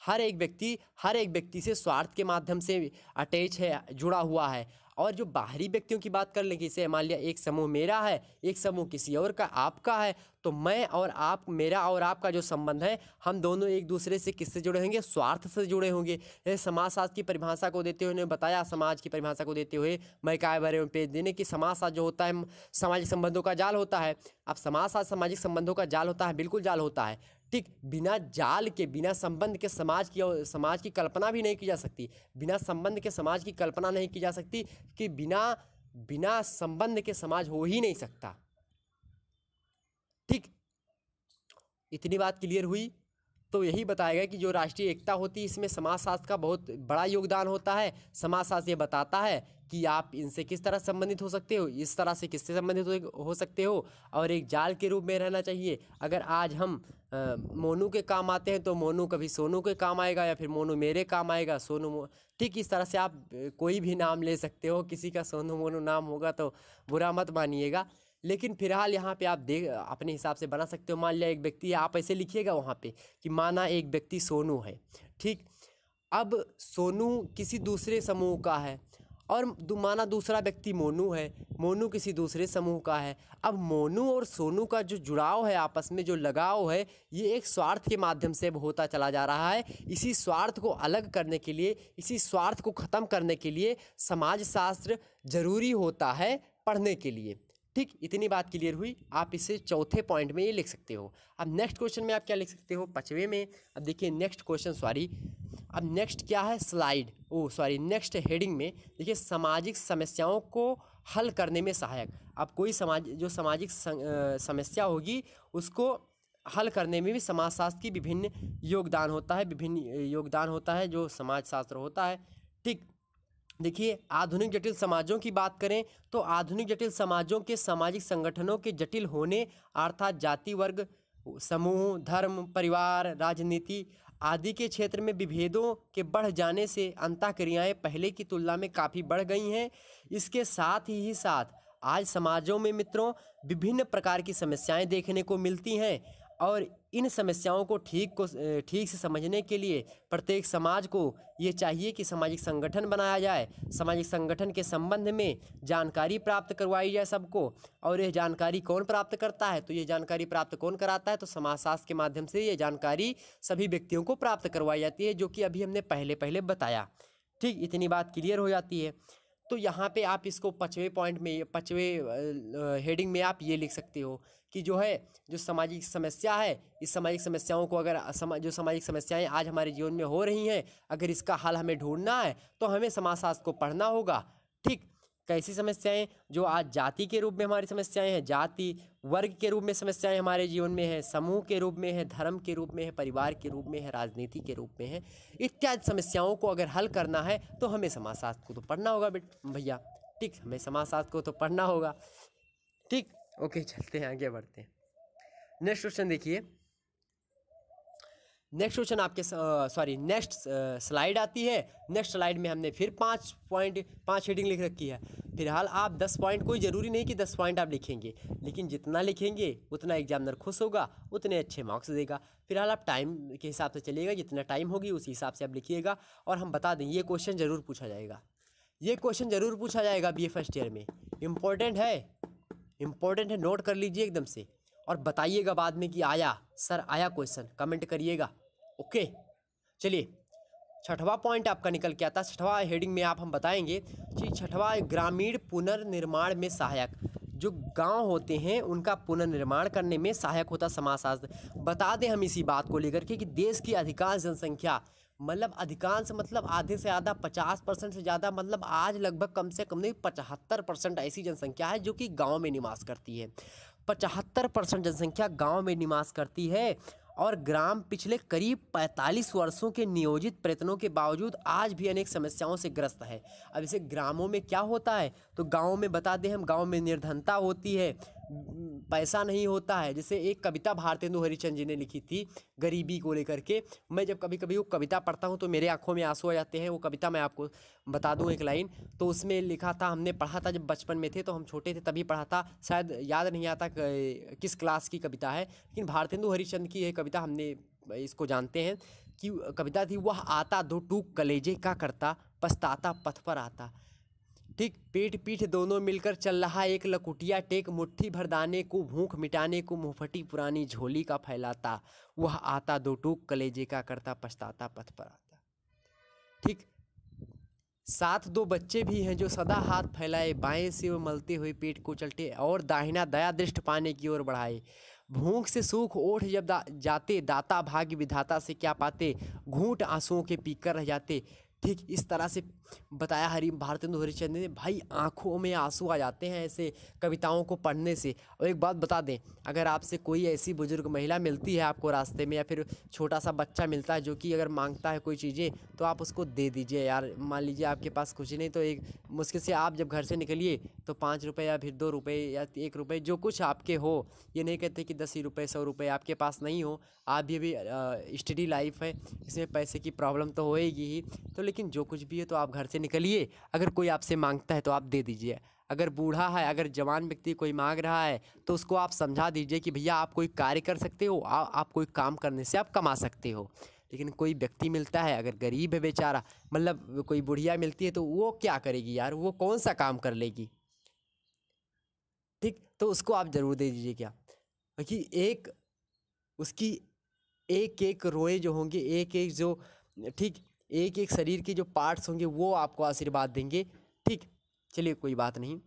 हर एक व्यक्ति हर एक व्यक्ति से स्वार्थ के माध्यम से अटैच है जुड़ा हुआ है और जो बाहरी व्यक्तियों की बात कर लेंगे इसे मान लिया एक समूह मेरा है एक समूह किसी और का आपका है तो मैं और आप मेरा और आपका जो संबंध है हम दोनों एक दूसरे से किससे जुड़े होंगे स्वार्थ से जुड़े होंगे समाजशास्त्र की परिभाषा को देते हुए उन्होंने बताया समाज की परिभाषा को देते हुए मैं काय बारे में पेज देने की समाजशास्त्र जो होता है सामाजिक संबंधों का जाल होता है अब समाजशास्त्र सामाजिक संबंधों का जाल होता है बिल्कुल जाल होता है ठीक बिना जाल के बिना संबंध के समाज की समाज की कल्पना भी नहीं की जा सकती बिना संबंध के समाज की कल्पना नहीं की जा सकती कि बिना बिना संबंध के समाज हो ही नहीं सकता ठीक इतनी बात क्लियर हुई तो यही बताया गया कि जो राष्ट्रीय एकता होती है इसमें समाजशास्त्र का बहुत बड़ा योगदान होता है समाजशास्त्र ये बताता है कि आप इनसे किस तरह संबंधित हो सकते हो इस तरह से किससे संबंधित हो सकते हो और एक जाल के रूप में रहना चाहिए अगर आज हम आ, मोनू के काम आते हैं तो मोनू कभी सोनू के काम आएगा या फिर मोनू मेरे काम आएगा सोनू ठीक इस तरह से आप कोई भी नाम ले सकते हो किसी का सोनू मोनू नाम होगा तो बुरा मत मानिएगा लेकिन फिलहाल यहाँ पे आप देख अपने हिसाब से बना सकते हो मान लिया एक व्यक्ति है आप ऐसे लिखिएगा वहाँ पे कि माना एक व्यक्ति सोनू है ठीक अब सोनू किसी दूसरे समूह का है और माना दूसरा व्यक्ति मोनू है मोनू किसी दूसरे समूह का है अब मोनू और सोनू का जो जुड़ाव है आपस में जो लगाव है ये एक स्वार्थ के माध्यम से होता चला जा रहा है इसी स्वार्थ को अलग करने के लिए इसी स्वार्थ को ख़त्म करने के लिए समाजशास्त्र ज़रूरी होता है पढ़ने के लिए ठीक इतनी बात क्लियर हुई आप इसे चौथे पॉइंट में ये लिख सकते हो अब नेक्स्ट क्वेश्चन में आप क्या लिख सकते हो पचवे में अब देखिए नेक्स्ट क्वेश्चन सॉरी अब नेक्स्ट क्या है slide oh sorry next heading में देखिए सामाजिक समस्याओं को हल करने में सहायक अब कोई समाज जो सामाजिक समस्या होगी उसको हल करने में भी समाजशास्त्र की विभिन्न योगदान होता है विभिन्न योगदान होता है जो समाजशास्त्र होता है ठीक देखिए आधुनिक जटिल समाजों की बात करें तो आधुनिक जटिल समाजों के सामाजिक संगठनों के जटिल होने अर्थात जाति वर्ग समूह धर्म परिवार राजनीति आदि के क्षेत्र में विभेदों के बढ़ जाने से क्रियाएँ पहले की तुलना में काफ़ी बढ़ गई हैं इसके साथ ही साथ आज समाजों में मित्रों विभिन्न प्रकार की समस्याएं देखने को मिलती हैं और इन समस्याओं को ठीक को ठीक से समझने के लिए प्रत्येक समाज को ये चाहिए कि सामाजिक संगठन बनाया जाए सामाजिक संगठन के संबंध में जानकारी प्राप्त करवाई जाए सबको और यह जानकारी कौन प्राप्त करता है तो ये जानकारी प्राप्त कौन कराता है तो समाजशास्त्र के माध्यम से ये जानकारी सभी व्यक्तियों को प्राप्त करवाई जाती है जो कि अभी हमने पहले पहले बताया ठीक इतनी बात क्लियर हो जाती है तो यहाँ पे आप इसको पचवें पॉइंट में पचवें हेडिंग में आप ये लिख सकते हो कि जो है जो सामाजिक समस्या है इस सामाजिक समस्याओं को अगर समा जो सामाजिक समस्याएं आज हमारे जीवन में हो रही हैं अगर इसका हल हमें ढूंढना है तो हमें समाजशास्त्र को पढ़ना होगा ठीक कैसी समस्याएं जो आज जाति के रूप में हमारी समस्याएं हैं जाति वर्ग के रूप में समस्याएं हमारे जीवन में है समूह के रूप में है धर्म के रूप में है परिवार के रूप में है राजनीति के रूप में है इत्यादि समस्याओं को अगर हल करना है तो हमें समाजशास्त्र को तो पढ़ना होगा भैया ठीक हमें समाजशास्त्र को तो पढ़ना होगा ठीक ओके चलते हैं आगे बढ़ते हैं नेक्स्ट क्वेश्चन देखिए नेक्स्ट क्वेश्चन आपके सॉरी नेक्स्ट स्लाइड आती है नेक्स्ट स्लाइड में हमने फिर पाँच पॉइंट पाँच हेडिंग लिख रखी है फिलहाल आप दस पॉइंट कोई ज़रूरी नहीं कि दस पॉइंट आप लिखेंगे लेकिन जितना लिखेंगे उतना एग्जामिनर खुश होगा उतने अच्छे मार्क्स देगा फिलहाल आप टाइम के हिसाब से चलिएगा जितना टाइम होगी उसी हिसाब से आप लिखिएगा और हम बता दें ये क्वेश्चन ज़रूर पूछा जाएगा ये क्वेश्चन ज़रूर पूछा जाएगा बी फर्स्ट ईयर में इम्पोर्टेंट है इम्पोर्टेंट है नोट कर लीजिए एकदम से और बताइएगा बाद में कि आया सर आया क्वेश्चन कमेंट करिएगा ओके चलिए छठवा पॉइंट आपका निकल के आता है छठवा हेडिंग में आप हम बताएंगे कि छठवा ग्रामीण पुनर्निर्माण में सहायक जो गांव होते हैं उनका पुनर्निर्माण करने में सहायक होता समाजशास्त्र बता दें हम इसी बात को लेकर के कि देश की अधिकांश जनसंख्या मतलब अधिकांश मतलब आधे से आधा पचास परसेंट से ज़्यादा मतलब आज लगभग कम से कम नहीं पचहत्तर परसेंट ऐसी जनसंख्या है जो कि गांव में निवास करती है पचहत्तर परसेंट जनसंख्या गांव में निवास करती है और ग्राम पिछले करीब 45 वर्षों के नियोजित प्रयत्नों के बावजूद आज भी अनेक समस्याओं से ग्रस्त है अब इसे ग्रामों में क्या होता है तो गाँव में बता दें हम गाँव में निर्धनता होती है पैसा नहीं होता है जैसे एक कविता भारतेंदु हरिचंद जी ने लिखी थी गरीबी को लेकर के मैं जब कभी कभी वो कविता पढ़ता हूँ तो मेरे आँखों में आंसू आ जाते हैं वो कविता मैं आपको बता दूँ एक लाइन तो उसमें लिखा था हमने पढ़ा था जब बचपन में थे तो हम छोटे थे तभी पढ़ा था शायद याद नहीं आता किस क्लास की कविता है लेकिन भारतेंदु हरिचंद की यह कविता हमने इसको जानते हैं कि कविता थी वह आता दो टूक कलेजे का करता पछताता पथ पर आता ठीक पीठ पीठ दोनों मिलकर चल रहा एक लकुटिया टेक मुट्ठी भर दाने को भूख मिटाने को मुँहफटी पुरानी झोली का फैलाता वह आता दो टूक कलेजे का करता पछताता पथ पर आता ठीक साथ दो बच्चे भी हैं जो सदा हाथ फैलाए बाएं से वो मलते हुए पेट को चलते और दाहिना दया दृष्ट पाने की ओर बढ़ाए भूख से सूख ओठ जब दा, जाते दाता भाग्य विधाता से क्या पाते घूट आंसुओं के पीकर रह जाते ठीक इस तरह से बताया हरी भारतेंदु हरिचंद ने भाई आंखों में आंसू आ जाते हैं ऐसे कविताओं को पढ़ने से और एक बात बता दें अगर आपसे कोई ऐसी बुज़ुर्ग महिला मिलती है आपको रास्ते में या फिर छोटा सा बच्चा मिलता है जो कि अगर मांगता है कोई चीज़ें तो आप उसको दे दीजिए यार मान लीजिए आपके पास कुछ नहीं तो एक मुश्किल से आप जब घर से निकलिए तो पाँच रुपये या फिर दो रुपये या एक रुपये जो कुछ आपके हो ये नहीं कहते कि दस ही रुपये सौ रुपये आपके पास नहीं हो आप भी अभी स्टडी लाइफ है इसमें पैसे की प्रॉब्लम तो होएगी ही तो लेकिन जो कुछ भी है तो आप घर से निकलिए अगर कोई आपसे मांगता है तो आप दे दीजिए अगर बूढ़ा है अगर जवान व्यक्ति कोई मांग रहा है तो उसको आप समझा दीजिए कि भैया आप कोई कार्य कर सकते हो आ, आप कोई काम करने से आप कमा सकते हो लेकिन कोई व्यक्ति मिलता है अगर गरीब है बेचारा मतलब कोई बुढ़िया मिलती है तो वो क्या करेगी यार वो कौन सा काम कर लेगी ठीक तो उसको आप ज़रूर दे दीजिए क्या क्योंकि एक उसकी एक एक रोए जो होंगे एक एक जो ठीक एक एक शरीर के जो पार्ट्स होंगे वो आपको आशीर्वाद देंगे ठीक चलिए कोई बात नहीं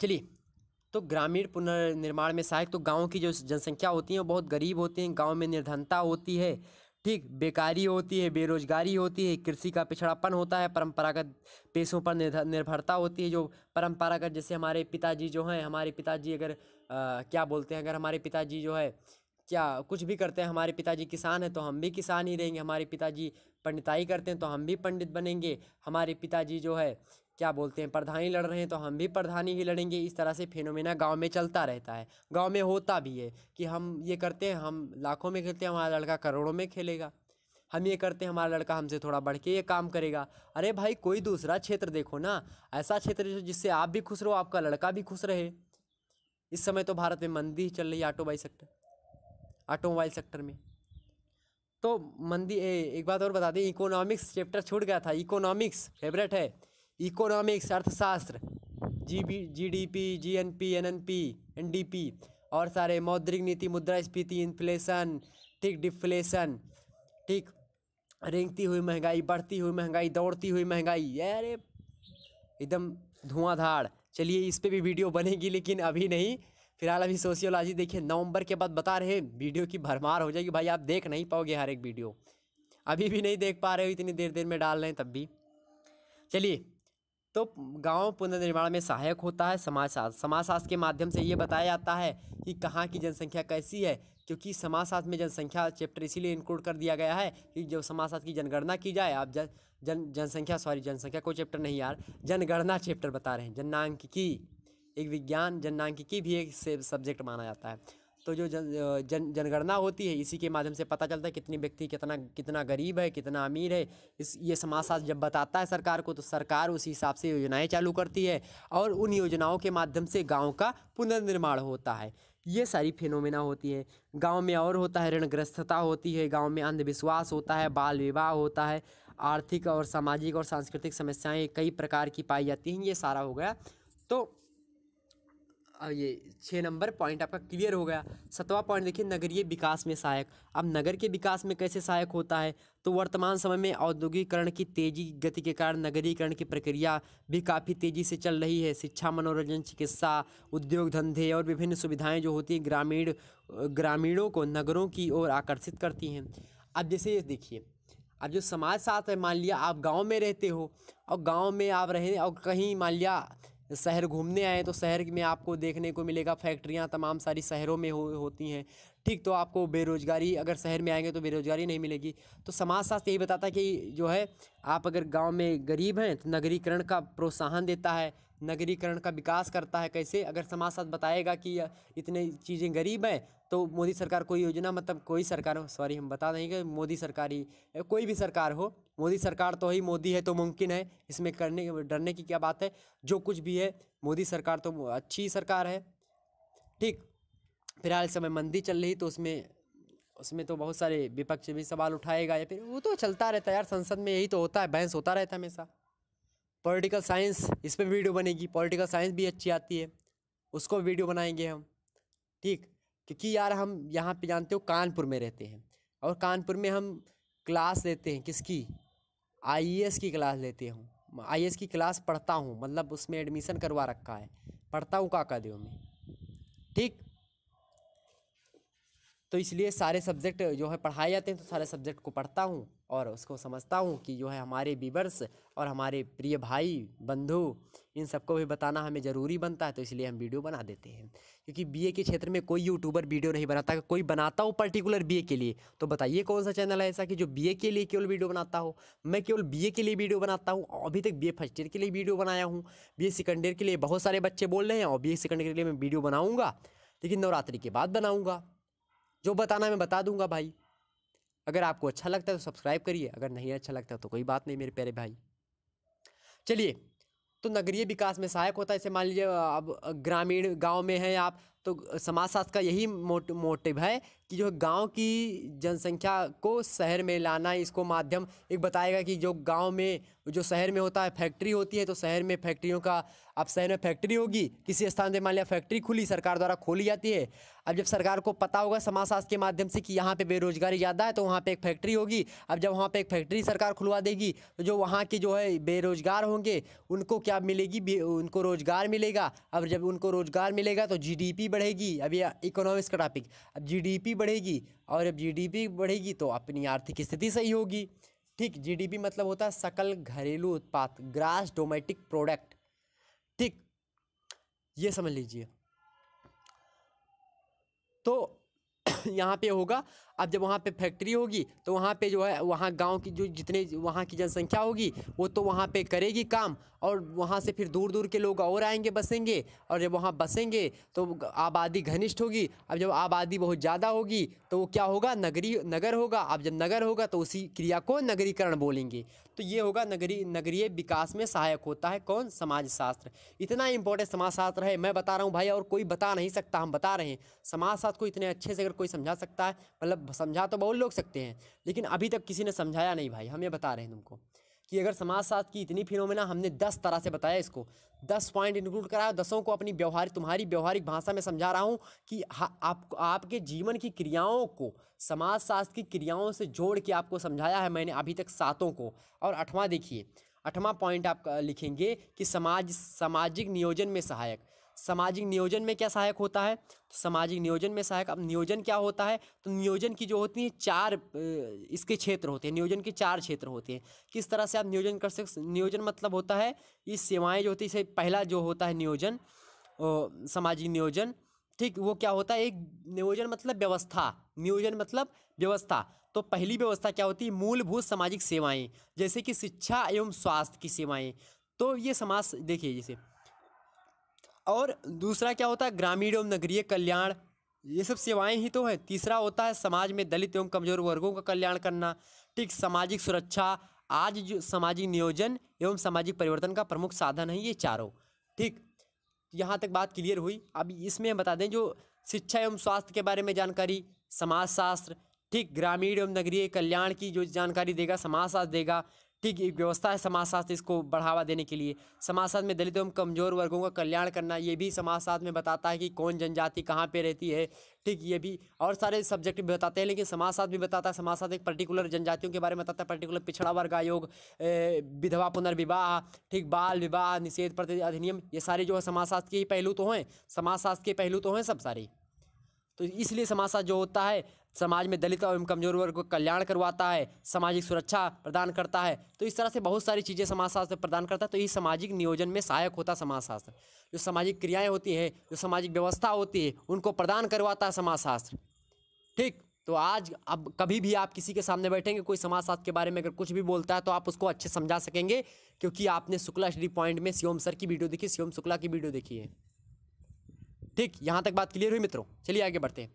चलिए तो ग्रामीण पुनर्निर्माण में सहायक तो गाँव की जो जनसंख्या होती है वो बहुत गरीब होते हैं गाँव में निर्धनता होती है ठीक बेकारी होती है बेरोजगारी होती है कृषि का पिछड़ापन होता है परंपरागत पेशों पर निर्भरता होती है जो परंपरागत जैसे हमारे पिताजी जो हैं हमारे पिताजी अगर आ, क्या बोलते हैं अगर हमारे पिताजी जो है क्या कुछ भी करते हैं हमारे पिताजी किसान हैं तो हम भी किसान ही रहेंगे हमारे पिताजी पंडिताई करते हैं तो हम भी पंडित बनेंगे हमारे पिताजी जो है क्या बोलते हैं प्रधानी लड़ रहे हैं तो हम भी प्रधानी ही लड़ेंगे इस तरह से फेनोमेना गांव में चलता रहता है गांव में होता भी है कि हम ये करते हैं हम लाखों में खेलते हैं हमारा लड़का करोड़ों में खेलेगा हम ये करते हैं हमारा लड़का हमसे थोड़ा बढ़ के ये काम करेगा अरे भाई कोई दूसरा क्षेत्र देखो ना ऐसा क्षेत्र जिससे आप भी खुश रहो आपका लड़का भी खुश रहे इस समय तो भारत में मंदी चल रही है ऑटो बाई सेक्टर ऑटोमोबाइल सेक्टर में तो मंदी ए, एक बात और बता दें इकोनॉमिक्स चैप्टर छूट गया था इकोनॉमिक्स फेवरेट है इकोनॉमिक्स अर्थशास्त्र G B G D P G N P N N P N D P और सारे मौद्रिक नीति मुद्रास्फीति इन्फ्लेशन ठीक डिफ्लेशन ठीक रेंगती हुई महंगाई बढ़ती हुई महंगाई दौड़ती हुई महंगाई अरे एकदम धुआंधार चलिए इस पर भी वीडियो बनेगी लेकिन अभी नहीं फिलहाल अभी सोशियोलॉजी देखिए नवंबर के बाद बता रहे वीडियो की भरमार हो जाएगी भाई आप देख नहीं पाओगे हर एक वीडियो अभी भी नहीं देख पा रहे हो इतनी देर देर में डाल रहे हैं तब भी चलिए तो गांव पुनर्निर्माण में सहायक होता है समाजशास्त्र समाजशास्त्र के माध्यम से ये बताया जाता है कि कहाँ की जनसंख्या कैसी है क्योंकि समाजशास्त्र में जनसंख्या चैप्टर इसीलिए इंक्लूड कर दिया गया है कि जब समाजशास्त्र की जनगणना की जाए आप जन जन जनसंख्या सॉरी जनसंख्या कोई चैप्टर नहीं यार जनगणना चैप्टर बता रहे हैं जननांक की एक विज्ञान जननांकिकी भी एक सब्जेक्ट माना जाता है तो जो जन जन जनगणना होती है इसी के माध्यम से पता चलता है कितनी व्यक्ति कितना कितना गरीब है कितना अमीर है इस ये समाजशास्त्र जब बताता है सरकार को तो सरकार उसी हिसाब से योजनाएं चालू करती है और उन योजनाओं के माध्यम से गाँव का पुनर्निर्माण होता है ये सारी फिनोमेना होती है गांव में और होता है ऋणग्रस्तता होती है गाँव में अंधविश्वास होता है बाल विवाह होता है आर्थिक और सामाजिक और सांस्कृतिक समस्याएँ कई प्रकार की पाई जाती हैं ये सारा हो गया तो ये छः नंबर पॉइंट आपका क्लियर हो गया सतवा पॉइंट देखिए नगरीय विकास में सहायक अब नगर के विकास में कैसे सहायक होता है तो वर्तमान समय में औद्योगिकरण की तेजी गति के कारण नगरीकरण की प्रक्रिया भी काफ़ी तेज़ी से चल रही है शिक्षा मनोरंजन चिकित्सा उद्योग धंधे और विभिन्न सुविधाएँ जो होती हैं ग्रामीण ग्रामीणों को नगरों की ओर आकर्षित करती हैं अब जैसे ये देखिए अब जो समाज साथ है मान लिया आप गांव में रहते हो और गांव में आप रहे और कहीं मान लिया शहर घूमने आए तो शहर में आपको देखने को मिलेगा फैक्ट्रियाँ तमाम सारी शहरों में हो, होती हैं ठीक तो आपको बेरोज़गारी अगर शहर में आएंगे तो बेरोज़गारी नहीं मिलेगी तो समाजशास्त्र यही बताता है कि जो है आप अगर गांव में गरीब हैं तो नगरीकरण का प्रोत्साहन देता है नगरीकरण का विकास करता है कैसे अगर समाज साथ बताएगा कि इतने चीज़ें गरीब हैं तो मोदी सरकार कोई योजना मतलब कोई सरकार सॉरी हम बता देंगे मोदी सरकारी कोई भी सरकार हो मोदी सरकार तो ही मोदी है तो मुमकिन है इसमें करने डरने की क्या बात है जो कुछ भी है मोदी सरकार तो अच्छी सरकार है ठीक फिलहाल समय मंदी चल रही तो उसमें उसमें तो बहुत सारे विपक्ष भी सवाल उठाएगा या फिर वो तो चलता रहता है यार संसद में यही तो होता है बहस होता रहता है हमेशा पॉलिटिकल साइंस इस पर वीडियो बनेगी पॉलिटिकल साइंस भी अच्छी आती है उसको वीडियो बनाएंगे हम ठीक क्योंकि यार हम यहाँ पे जानते हो कानपुर में रहते हैं और कानपुर में हम क्लास लेते हैं किसकी आई की क्लास लेते हूँ आई की क्लास पढ़ता हूँ मतलब उसमें एडमिशन करवा रखा है पढ़ता हूँ काका देव में ठीक तो इसलिए सारे सब्जेक्ट जो है पढ़ाए जाते हैं तो सारे सब्जेक्ट को पढ़ता हूँ और उसको समझता हूँ कि जो है हमारे वीवर्स और हमारे प्रिय भाई बंधु इन सबको भी बताना हमें ज़रूरी बनता है तो इसलिए हम वीडियो बना देते हैं क्योंकि बीए के क्षेत्र में कोई यूट्यूबर वीडियो नहीं बनाता कोई बनाता हो पर्टिकुलर बीए के लिए तो बताइए कौन सा चैनल है ऐसा कि जो बीए के लिए केवल वीडियो बनाता हो मैं केवल बीए के लिए वीडियो बनाता हूँ अभी तक बी फर्स्ट ईयर के लिए वीडियो बनाया हूँ बी सेकंड ईयर के लिए बहुत सारे बच्चे बोल रहे हैं और बी सेकंड ईयर के लिए मैं वीडियो बनाऊँगा लेकिन नवरात्रि के बाद बनाऊँगा जो बताना मैं बता दूंगा भाई अगर आपको अच्छा लगता है तो सब्सक्राइब करिए अगर नहीं अच्छा लगता तो कोई बात नहीं मेरे प्यारे भाई चलिए तो नगरीय विकास में सहायक होता है इसे मान लीजिए अब ग्रामीण गांव में हैं आप तो समाज शास्त्र का यही मोट, मोटिव है कि जो गांव की जनसंख्या को शहर में लाना इसको माध्यम एक बताएगा कि जो गांव में जो शहर में होता है फैक्ट्री होती है तो शहर में फैक्ट्रियों का अब शहर में फैक्ट्री होगी किसी स्थान पर मान लिया फैक्ट्री खुली सरकार द्वारा खोली जाती है अब जब सरकार को पता होगा समाज के माध्यम से कि यहाँ पर बेरोजगारी ज़्यादा है तो वहाँ पर एक फैक्ट्री होगी अब जब वहाँ पर एक फैक्ट्री सरकार खुलवा देगी तो जो वहाँ के जो है बेरोजगार होंगे उनको क्या मिलेगी उनको रोजगार मिलेगा अब जब उनको रोजगार मिलेगा तो जी बढ़ेगी अब यह इकोनॉमिक्स का टॉपिक अब जी बढ़ेगी और जब जी बढ़ेगी तो अपनी आर्थिक स्थिति सही होगी ठीक जीडीपी मतलब होता है सकल घरेलू उत्पाद ग्रास डोमेटिक प्रोडक्ट ठीक ये समझ लीजिए तो यहाँ पे होगा अब जब वहाँ पे फैक्ट्री होगी तो वहाँ पे जो है वहाँ गांव की जो जितने वहाँ की जनसंख्या होगी वो तो वहाँ पे करेगी काम और वहाँ से फिर दूर दूर के लोग और आएंगे बसेंगे और जब वहाँ बसेंगे तो आबादी घनिष्ठ होगी अब जब आबादी बहुत ज़्यादा होगी तो वो क्या होगा नगरी नगर होगा अब जब नगर होगा तो उसी क्रिया को नगरीकरण बोलेंगे तो ये होगा नगरी नगरीय विकास में सहायक होता है कौन समाजशास्त्र इतना इम्पोर्टेंट समाजशास्त्र है मैं बता रहा हूँ भाई और कोई बता नहीं सकता हम बता रहे हैं समाजशास्त्र को इतने अच्छे से अगर कोई समझा सकता है मतलब समझा तो बहुत लोग सकते हैं लेकिन अभी तक किसी ने समझाया नहीं भाई हम ये बता रहे हैं तुमको कि अगर समाजशास्त्र की इतनी फिनोमेना हमने दस तरह से बताया इसको दस पॉइंट इंक्लूड कराया दसों को अपनी व्यवहारिक तुम्हारी व्यवहारिक भाषा में समझा रहा हूँ कि आप आपके जीवन की क्रियाओं को समाजशास्त्र की क्रियाओं से जोड़ के आपको समझाया है मैंने अभी तक सातों को और आठवां देखिए आठवां पॉइंट आप लिखेंगे कि समाज सामाजिक नियोजन में सहायक सामाजिक नियोजन में क्या सहायक होता है तो सामाजिक नियोजन में सहायक अब नियोजन क्या होता है तो नियोजन की जो होती है चार इसके क्षेत्र होते हैं नियोजन के चार क्षेत्र होते हैं किस तरह से आप नियोजन कर सकते नियोजन मतलब होता है ये सेवाएँ जो होती है पहला जो होता है नियोजन सामाजिक नियोजन ठीक वो क्या होता है एक नियोजन मतलब व्यवस्था नियोजन मतलब व्यवस्था तो पहली व्यवस्था क्या होती है मूलभूत सामाजिक सेवाएं जैसे कि शिक्षा एवं स्वास्थ्य की सेवाएं तो ये समाज देखिए जैसे और दूसरा क्या होता है ग्रामीण एवं नगरीय कल्याण ये सब सेवाएं ही तो हैं तीसरा होता है समाज में दलित एवं कमजोर वर्गों का कल्याण करना ठीक सामाजिक सुरक्षा आज जो सामाजिक नियोजन एवं सामाजिक परिवर्तन का प्रमुख साधन है ये चारों ठीक यहाँ तक बात क्लियर हुई अब इसमें हम बता दें जो शिक्षा एवं स्वास्थ्य के बारे में जानकारी समाजशास्त्र ठीक ग्रामीण एवं नगरीय कल्याण की जो जानकारी देगा समाजशास्त्र देगा की व्यवस्था है समाजशास्त्र इसको बढ़ावा देने के लिए समाजशास्त्र में दलित एवं कमजोर वर्गों का कल्याण करना ये भी समाजशास्त्र में बताता है कि कौन जनजाति कहाँ पे रहती है ठीक ये भी और सारे सब्जेक्ट भी बताते हैं लेकिन समाजशास्त्र भी बताता है समाजशास्त्र एक पर्टिकुलर जनजातियों के बारे में बताता है पर्टिकुलर पिछड़ा वर्ग आयोग विधवा पुनर्विवाह ठीक बाल विवाह निषेध प्रति अधिनियम ये सारे जो है समाजशास्त्र के ही पहलू तो हैं समाजशास्त्र के पहलू तो हैं सब सारे तो इसलिए समाजशास्त्र जो होता है समाज में दलित एवं कमजोर वर्ग को कल्याण करवाता है सामाजिक सुरक्षा प्रदान करता है तो इस तरह से बहुत सारी चीज़ें समाजशास्त्र प्रदान करता है तो यही सामाजिक नियोजन में सहायक होता है समाजशास्त्र जो सामाजिक क्रियाएँ होती हैं जो सामाजिक व्यवस्था होती है उनको प्रदान करवाता है समाजशास्त्र ठीक तो आज अब कभी भी आप किसी के सामने बैठेंगे कोई समाजशास्त्र के बारे में अगर कुछ भी बोलता है तो आप उसको अच्छे समझा सकेंगे क्योंकि आपने शुक्ला स्टडी पॉइंट में सीओम सर की वीडियो देखी शिवम शुक्ला की वीडियो देखी है ठीक यहाँ तक बात क्लियर हुई मित्रों चलिए आगे बढ़ते हैं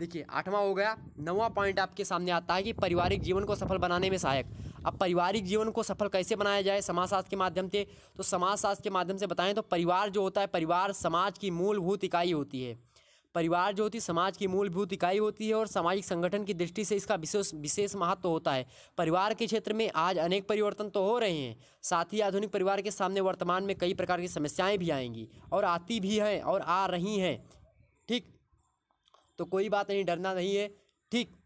देखिए आठवां हो गया नवा पॉइंट आपके सामने आता है कि पारिवारिक जीवन को सफल बनाने में सहायक अब पारिवारिक जीवन को सफल कैसे बनाया जाए समाजशास्त्र के माध्यम से तो समाजशास्त्र के माध्यम से बताएं तो परिवार जो होता है परिवार समाज की मूलभूत इकाई होती है परिवार जो होती है समाज की मूलभूत इकाई होती है और सामाजिक संगठन की दृष्टि से इसका विशेष विशेष महत्व तो होता है परिवार के क्षेत्र में आज अनेक परिवर्तन तो हो रहे हैं साथ ही आधुनिक परिवार के सामने वर्तमान में कई प्रकार की समस्याएं भी आएंगी और आती भी हैं और आ रही हैं ठीक तो कोई बात नहीं डरना नहीं है ठीक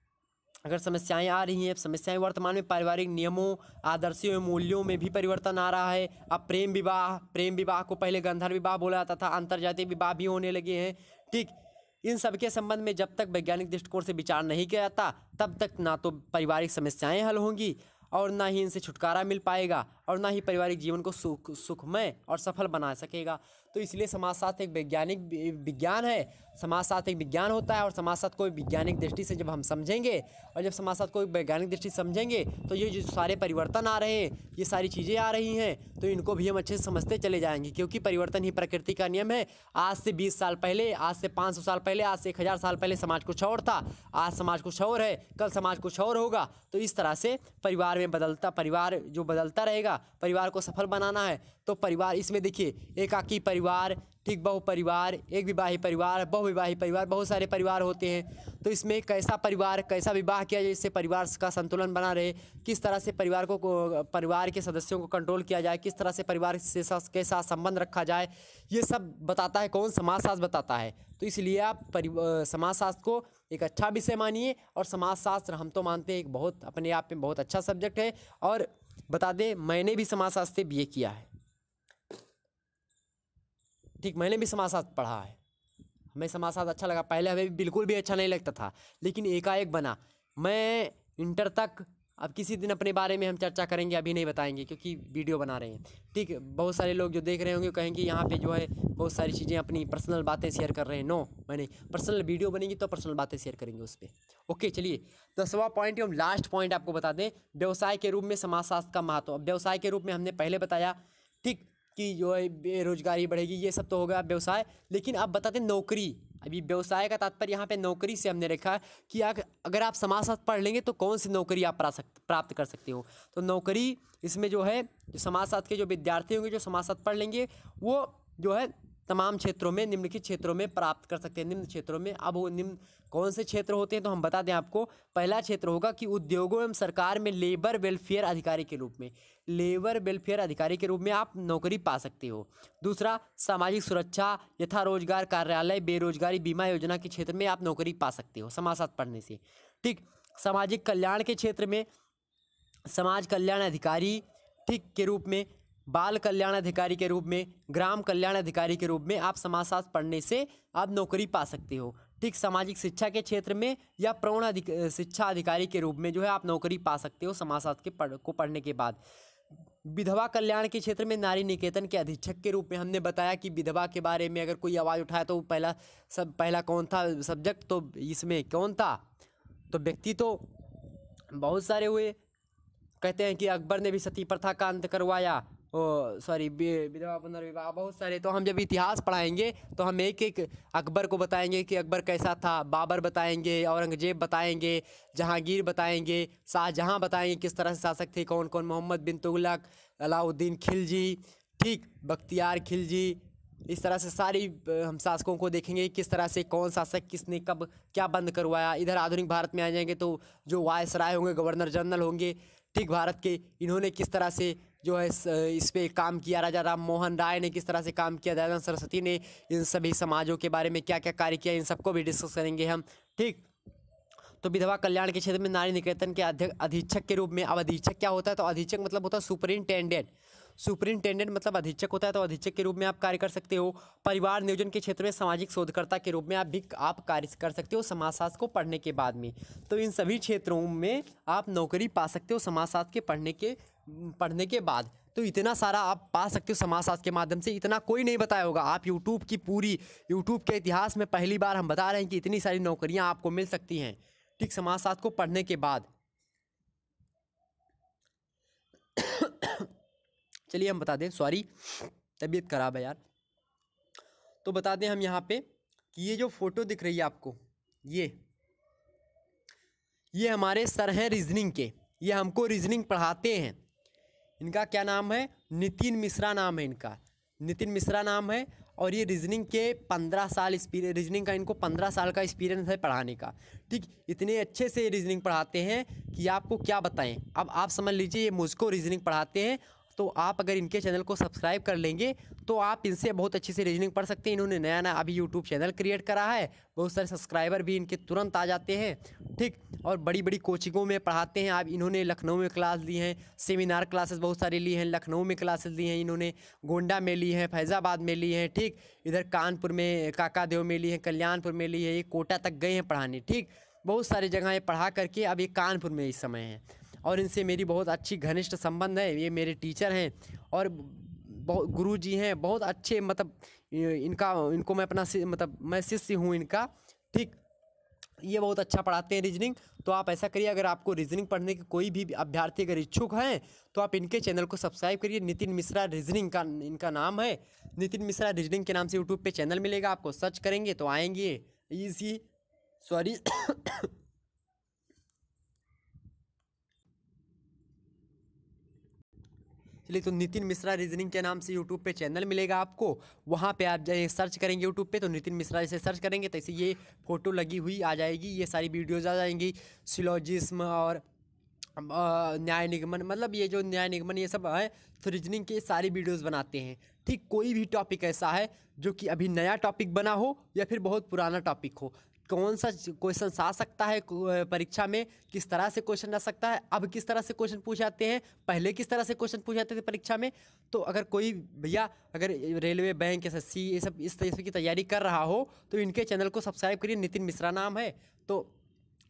अगर समस्याएं आ रही हैं समस्याएं वर्तमान में पारिवारिक नियमों आदर्शों एवं मूल्यों में भी परिवर्तन आ रहा है अब प्रेम विवाह प्रेम विवाह को पहले गंधर्व विवाह बोला जाता था अंतर्जातीय विवाह भी होने लगे हैं ठीक इन सब के संबंध में जब तक वैज्ञानिक दृष्टिकोण से विचार नहीं किया जाता तब तक ना तो पारिवारिक समस्याएं हल होंगी और ना ही इनसे छुटकारा मिल पाएगा और ना ही पारिवारिक जीवन को सुख सुखमय और सफल बना सकेगा तो इसलिए साथ एक वैज्ञानिक विज्ञान है समाजशास्त्र एक विज्ञान होता है और समाजशास्त्र को वैज्ञानिक दृष्टि से जब हम समझेंगे और जब समाजशास्त्र को वैज्ञानिक दृष्टि से समझेंगे तो ये जो सारे परिवर्तन आ रहे हैं ये सारी चीज़ें आ रही हैं तो इनको भी हम अच्छे से समझते चले जाएंगे क्योंकि परिवर्तन ही प्रकृति का नियम है आज से बीस साल पहले आज से पाँच साल पहले आज से एक साल पहले समाज कुछ और था आज समाज कुछ और है कल समाज कुछ और होगा तो इस तरह से परिवार में बदलता परिवार जो बदलता रहेगा परिवार को सफल बनाना है तो परिवार इसमें देखिए एकाकी परिवार ठीक बहु परिवार एक विवाही परिवार बहुविवाही परिवार बहुत सारे परिवार होते हैं तो इसमें कैसा परिवार कैसा विवाह किया जाए इससे परिवार का संतुलन बना रहे किस तरह से परिवार को परिवार के सदस्यों को कंट्रोल किया जाए किस तरह से परिवार से के साथ संबंध रखा जाए ये सब बताता है कौन समाजशास्त्र बताता है तो इसलिए आप समाजशास्त्र को एक अच्छा विषय मानिए और समाजशास्त्र हम तो मानते हैं एक बहुत अपने आप में बहुत अच्छा सब्जेक्ट है और बता दें मैंने भी समाजशास्त्र से बी किया है ठीक मैंने भी समाजशास्त्र पढ़ा है हमें समाजशास्त्र अच्छा लगा पहले हमें बिल्कुल भी अच्छा नहीं लगता था लेकिन एकाएक बना मैं इंटर तक अब किसी दिन अपने बारे में हम चर्चा करेंगे अभी नहीं बताएंगे क्योंकि वीडियो बना रहे हैं ठीक बहुत सारे लोग जो देख रहे होंगे कहेंगे यहाँ पे जो है बहुत सारी चीज़ें अपनी पर्सनल बातें शेयर कर रहे हैं नो मैंने पर्सनल वीडियो बनेगी तो पर्सनल बातें शेयर करेंगे उस पर ओके चलिए दसवा पॉइंट एवं लास्ट पॉइंट आपको बता दें व्यवसाय के रूप में समाजशास्त्र का महत्व व्यवसाय के रूप में हमने पहले बताया ठीक कि जो है बेरोजगारी बढ़ेगी ये सब तो होगा व्यवसाय लेकिन आप बताते नौकरी अभी व्यवसाय का तात्पर्य यहाँ पे नौकरी से हमने रखा है कि अगर आप समाजशास्त्र पढ़ लेंगे तो कौन सी नौकरी आप प्राप्त कर सकते हो तो नौकरी इसमें जो है समाज समाजशास्त्र के जो विद्यार्थी होंगे जो समाजशास्त्र पढ़ लेंगे वो जो है तमाम क्षेत्रों में निम्नलिखित क्षेत्रों में प्राप्त कर सकते हैं निम्न क्षेत्रों में अब निम्न कौन से क्षेत्र होते हैं तो हम बता दें आपको पहला क्षेत्र होगा कि उद्योगों एवं सरकार में लेबर वेलफेयर अधिकारी के रूप में लेबर वेलफेयर अधिकारी के रूप में आप नौकरी पा सकते हो दूसरा सामाजिक सुरक्षा यथा रोजगार कार्यालय बेरोजगारी बीमा योजना के क्षेत्र में आप नौकरी पा सकते हो समाजात पढ़ने से ठीक सामाजिक कल्याण के क्षेत्र में समाज कल्याण अधिकारी ठीक के रूप में बाल कल्याण अधिकारी के रूप में ग्राम कल्याण अधिकारी के रूप में आप समाजशास्त्र पढ़ने से आप नौकरी पा सकते हो ठीक सामाजिक शिक्षा के क्षेत्र में या प्रौण अधिक, शिक्षा अधिकारी के रूप में जो है आप नौकरी पा सकते हो समाजशास्त्र के पढ़ को पढ़ने के बाद विधवा कल्याण के क्षेत्र में नारी निकेतन के अधीक्षक के रूप में हमने बताया कि विधवा के बारे में अगर कोई आवाज़ उठाया तो पहला सब पहला कौन था सब्जेक्ट तो इसमें कौन था तो व्यक्ति तो बहुत सारे हुए कहते हैं कि अकबर ने भी सती प्रथा का अंत करवाया सॉरी विधवा पुनर्विवाह बहुत सारे तो हम जब इतिहास पढ़ाएंगे तो हम एक एक अकबर को बताएंगे कि अकबर कैसा था बाबर बताएंगे औरंगजेब बताएंगे जहांगीर बताएंगे शाहजहाँ बताएंगे किस तरह से शासक थे कौन कौन मोहम्मद बिन तुगलक अलाउद्दीन खिलजी ठीक बख्तियार खिलजी इस तरह से सारी हम शासकों को देखेंगे किस तरह से कौन शासक किसने कब क्या बंद करवाया इधर आधुनिक भारत में आ जाएंगे तो जो वायसराय होंगे गवर्नर जनरल होंगे ठीक भारत के इन्होंने किस तरह से जो है इस पर काम किया राजा राम मोहन राय ने किस तरह से काम किया दयानंद सरस्वती ने इन सभी समाजों के बारे में क्या क्या कार्य किया इन सबको भी डिस्कस करेंगे हम ठीक तो विधवा कल्याण के क्षेत्र में नारी निकेतन के अधीक्षक के रूप में अब अधीक्षक क्या होता है तो अधीक्षक मतलब होता है सुपरिंटेंडेंट सुपरिंटेंडेंट मतलब अधीक्षक होता है तो अधीक्षक के रूप में आप कार्य कर सकते हो परिवार नियोजन के क्षेत्र में सामाजिक शोधकर्ता के रूप में आप भी आप कार्य कर सकते हो समाजशास्त्र को पढ़ने के बाद में तो इन सभी क्षेत्रों में आप नौकरी पा सकते हो समाजशास्त्र के पढ़ने के पढ़ने के बाद तो इतना सारा आप पा सकते हो समाजशास्त्र के माध्यम से इतना कोई नहीं बताया होगा आप यूट्यूब की पूरी यूट्यूब के इतिहास में पहली बार हम बता रहे हैं कि इतनी सारी नौकरियां आपको मिल सकती हैं ठीक समाजशास्त्र को पढ़ने के बाद चलिए हम बता दें सॉरी तबीयत खराब है यार तो बता दें हम यहाँ पे कि ये जो फ़ोटो दिख रही है आपको ये ये हमारे सर हैं रीजनिंग के ये हमको रीजनिंग पढ़ाते हैं इनका क्या नाम है नितिन मिश्रा नाम है इनका नितिन मिश्रा नाम है और ये रीजनिंग के पंद्रह साल एक्सपीरियंस रीजनिंग का इनको पंद्रह साल का एक्सपीरियंस है पढ़ाने का ठीक इतने अच्छे से रीजनिंग पढ़ाते हैं कि आपको क्या बताएं अब आप समझ लीजिए ये मुझको रीजनिंग पढ़ाते हैं तो आप अगर इनके चैनल को सब्सक्राइब कर लेंगे तो आप इनसे बहुत अच्छे से रीजनिंग पढ़ सकते हैं इन्होंने नया नया अभी यूट्यूब चैनल क्रिएट करा है बहुत सारे सब्सक्राइबर भी इनके तुरंत आ जाते हैं ठीक और बड़ी बड़ी कोचिंगों में पढ़ाते हैं आप इन्होंने लखनऊ में क्लास ली हैं सेमिनार क्लासेस बहुत सारी ली हैं लखनऊ में क्लासेस ली हैं इन्होंने गोंडा में ली हैं फैज़ाबाद में ली हैं ठीक इधर कानपुर में काकादेव में ली हैं कल्याणपुर में ली है ये कोटा तक गए हैं पढ़ाने ठीक बहुत सारी जगह पढ़ा करके अब ये कानपुर में इस समय हैं और इनसे मेरी बहुत अच्छी घनिष्ठ संबंध है ये मेरे टीचर हैं और बहुत गुरु जी हैं बहुत अच्छे मतलब इनका इनको मैं अपना मतलब मैं शिष्य हूँ इनका ठीक ये बहुत अच्छा पढ़ाते हैं रीजनिंग तो आप ऐसा करिए अगर आपको रीजनिंग पढ़ने के कोई भी अभ्यर्थी अगर इच्छुक हैं तो आप इनके चैनल को सब्सक्राइब करिए नितिन मिश्रा रीजनिंग का इनका नाम है नितिन मिश्रा रीजनिंग के नाम से यूट्यूब पे चैनल मिलेगा आपको सर्च करेंगे तो आएंगे इजी सॉरी चलिए तो नितिन मिश्रा रीजनिंग के नाम से यूट्यूब पे चैनल मिलेगा आपको वहाँ पे आप जाए सर्च करेंगे यूट्यूब पे तो नितिन मिश्रा जैसे सर्च करेंगे तो ऐसे ये फ़ोटो लगी हुई आ जाएगी ये सारी वीडियोज़ आ जाएंगी सिलोजिस्म और न्याय निगमन मतलब ये जो न्याय निगमन ये सब है तो रीजनिंग के सारी वीडियोस बनाते हैं ठीक कोई भी टॉपिक ऐसा है जो कि अभी नया टॉपिक बना हो या फिर बहुत पुराना टॉपिक हो कौन सा क्वेश्चन आ सकता है परीक्षा में किस तरह से क्वेश्चन आ सकता है अब किस तरह से क्वेश्चन पूछ जाते हैं पहले किस तरह से क्वेश्चन पूछ जाते थे परीक्षा में तो अगर कोई भैया अगर रेलवे बैंक एस ये सब इस तरह की तैयारी कर रहा हो तो इनके चैनल को सब्सक्राइब करिए नितिन मिश्रा नाम है तो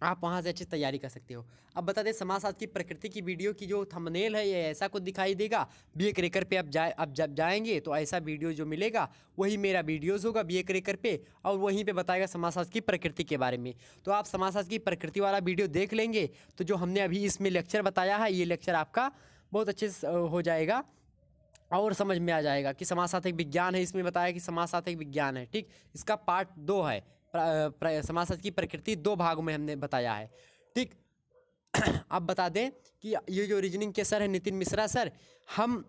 आप वहाँ से अच्छी तैयारी कर सकते हो अब बता दें समाजशास्त्र की प्रकृति की वीडियो की जो थंबनेल है ये ऐसा कुछ दिखाई देगा बी ए क्रेकर पर आप जाए अब जब जाएंगे तो ऐसा वीडियो जो मिलेगा वही मेरा वीडियोज़ होगा बी ए क्रेकर पे और वहीं पे बताएगा समाजवाद की प्रकृति के बारे में तो आप समाजशास्त्र की प्रकृति वाला वीडियो देख लेंगे तो जो हमने अभी इसमें लेक्चर बताया है ये लेक्चर आपका बहुत अच्छे हो जाएगा और समझ में आ जाएगा कि समाजशास्त्र एक विज्ञान है इसमें बताया कि समाजशास्त्र एक विज्ञान है ठीक इसका पार्ट दो है समाजशास्त्र की प्रकृति दो भागों में हमने बताया है ठीक अब बता दें कि ये जो रीजनिंग के सर हैं नितिन मिश्रा सर हम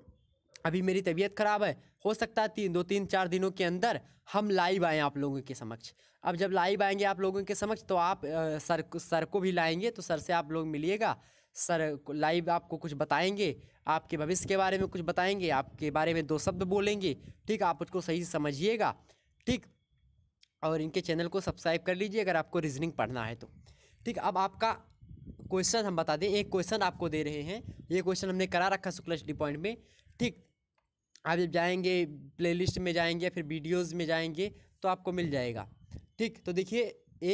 अभी मेरी तबीयत ख़राब है हो सकता है तीन दो तीन चार दिनों के अंदर हम लाइव आएँ आप लोगों के समक्ष अब जब लाइव आएंगे आप लोगों के समक्ष तो आप सर सर को भी लाएंगे तो सर से आप लोग मिलिएगा सर लाइव आपको कुछ बताएंगे आपके भविष्य के बारे में कुछ बताएंगे आपके बारे में दो शब्द बोलेंगे ठीक आप उसको सही समझिएगा ठीक और इनके चैनल को सब्सक्राइब कर लीजिए अगर आपको रीजनिंग पढ़ना है तो ठीक अब आपका क्वेश्चन हम बता दें एक क्वेश्चन आपको दे रहे हैं ये क्वेश्चन हमने करा रखा शुक्ला स्टडी पॉइंट में ठीक आप जब जाएंगे प्लेलिस्ट में जाएंगे फिर वीडियोस में जाएंगे तो आपको मिल जाएगा ठीक तो देखिए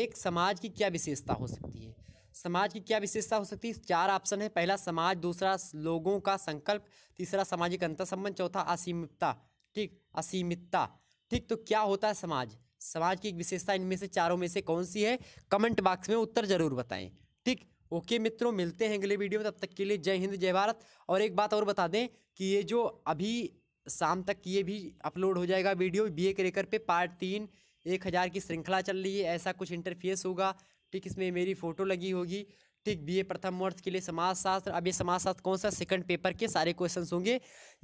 एक समाज की क्या विशेषता हो सकती है समाज की क्या विशेषता हो सकती है चार ऑप्शन है पहला समाज दूसरा लोगों का संकल्प तीसरा सामाजिक अंतर संबंध चौथा असीमितता ठीक असीमितता ठीक तो क्या होता है समाज समाज की एक विशेषता इनमें से चारों में से कौन सी है कमेंट बॉक्स में उत्तर जरूर बताएं ठीक ओके मित्रों मिलते हैं अगले वीडियो में तब तक के लिए जय हिंद जय भारत और एक बात और बता दें कि ये जो अभी शाम तक ये भी अपलोड हो जाएगा वीडियो बी ए क्रेकर पे पार्ट तीन एक हज़ार की श्रृंखला चल रही है ऐसा कुछ इंटरफेस होगा ठीक इसमें मेरी फ़ोटो लगी होगी ठीक बीए प्रथम वर्ष के लिए समाजशास्त्र अभी समाजशास्त्र कौन सा सेकंड पेपर के सारे क्वेश्चन होंगे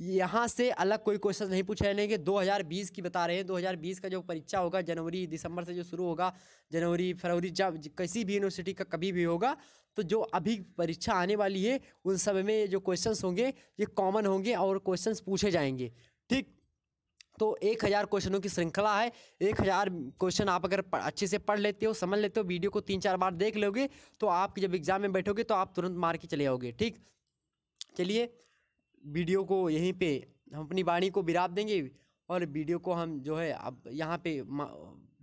यहाँ से अलग कोई क्वेश्चन नहीं पूछे जाएंगे बीस की बता रहे हैं बीस का जो परीक्षा होगा जनवरी दिसंबर से जो शुरू होगा जनवरी फरवरी जब किसी भी यूनिवर्सिटी का कभी भी होगा तो जो अभी परीक्षा आने वाली है उन सब में जो क्वेश्चन होंगे ये कॉमन होंगे और क्वेश्चन पूछे जाएंगे ठीक तो एक हज़ार क्वेश्चनों की श्रृंखला है एक हज़ार क्वेश्चन आप अगर अच्छे से पढ़ लेते हो समझ लेते हो वीडियो को तीन चार बार देख लोगे तो आप जब एग्ज़ाम में बैठोगे तो आप तुरंत मार के चले आओगे ठीक चलिए वीडियो को यहीं पे हम अपनी वाणी को बिराप देंगे और वीडियो को हम जो है अब यहाँ पे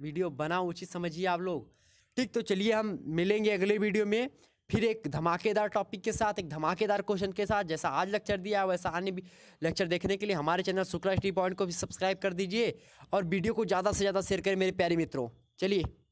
वीडियो बना उचित समझिए आप लोग ठीक तो चलिए हम मिलेंगे अगले वीडियो में फिर एक धमाकेदार टॉपिक के साथ एक धमाकेदार क्वेश्चन के साथ जैसा आज लेक्चर दिया है वैसा अन्य भी लेक्चर देखने के लिए हमारे चैनल शुक्ला स्टी पॉइंट को भी सब्सक्राइब कर दीजिए और वीडियो को ज़्यादा से ज़्यादा शेयर करें मेरे प्यारे मित्रों चलिए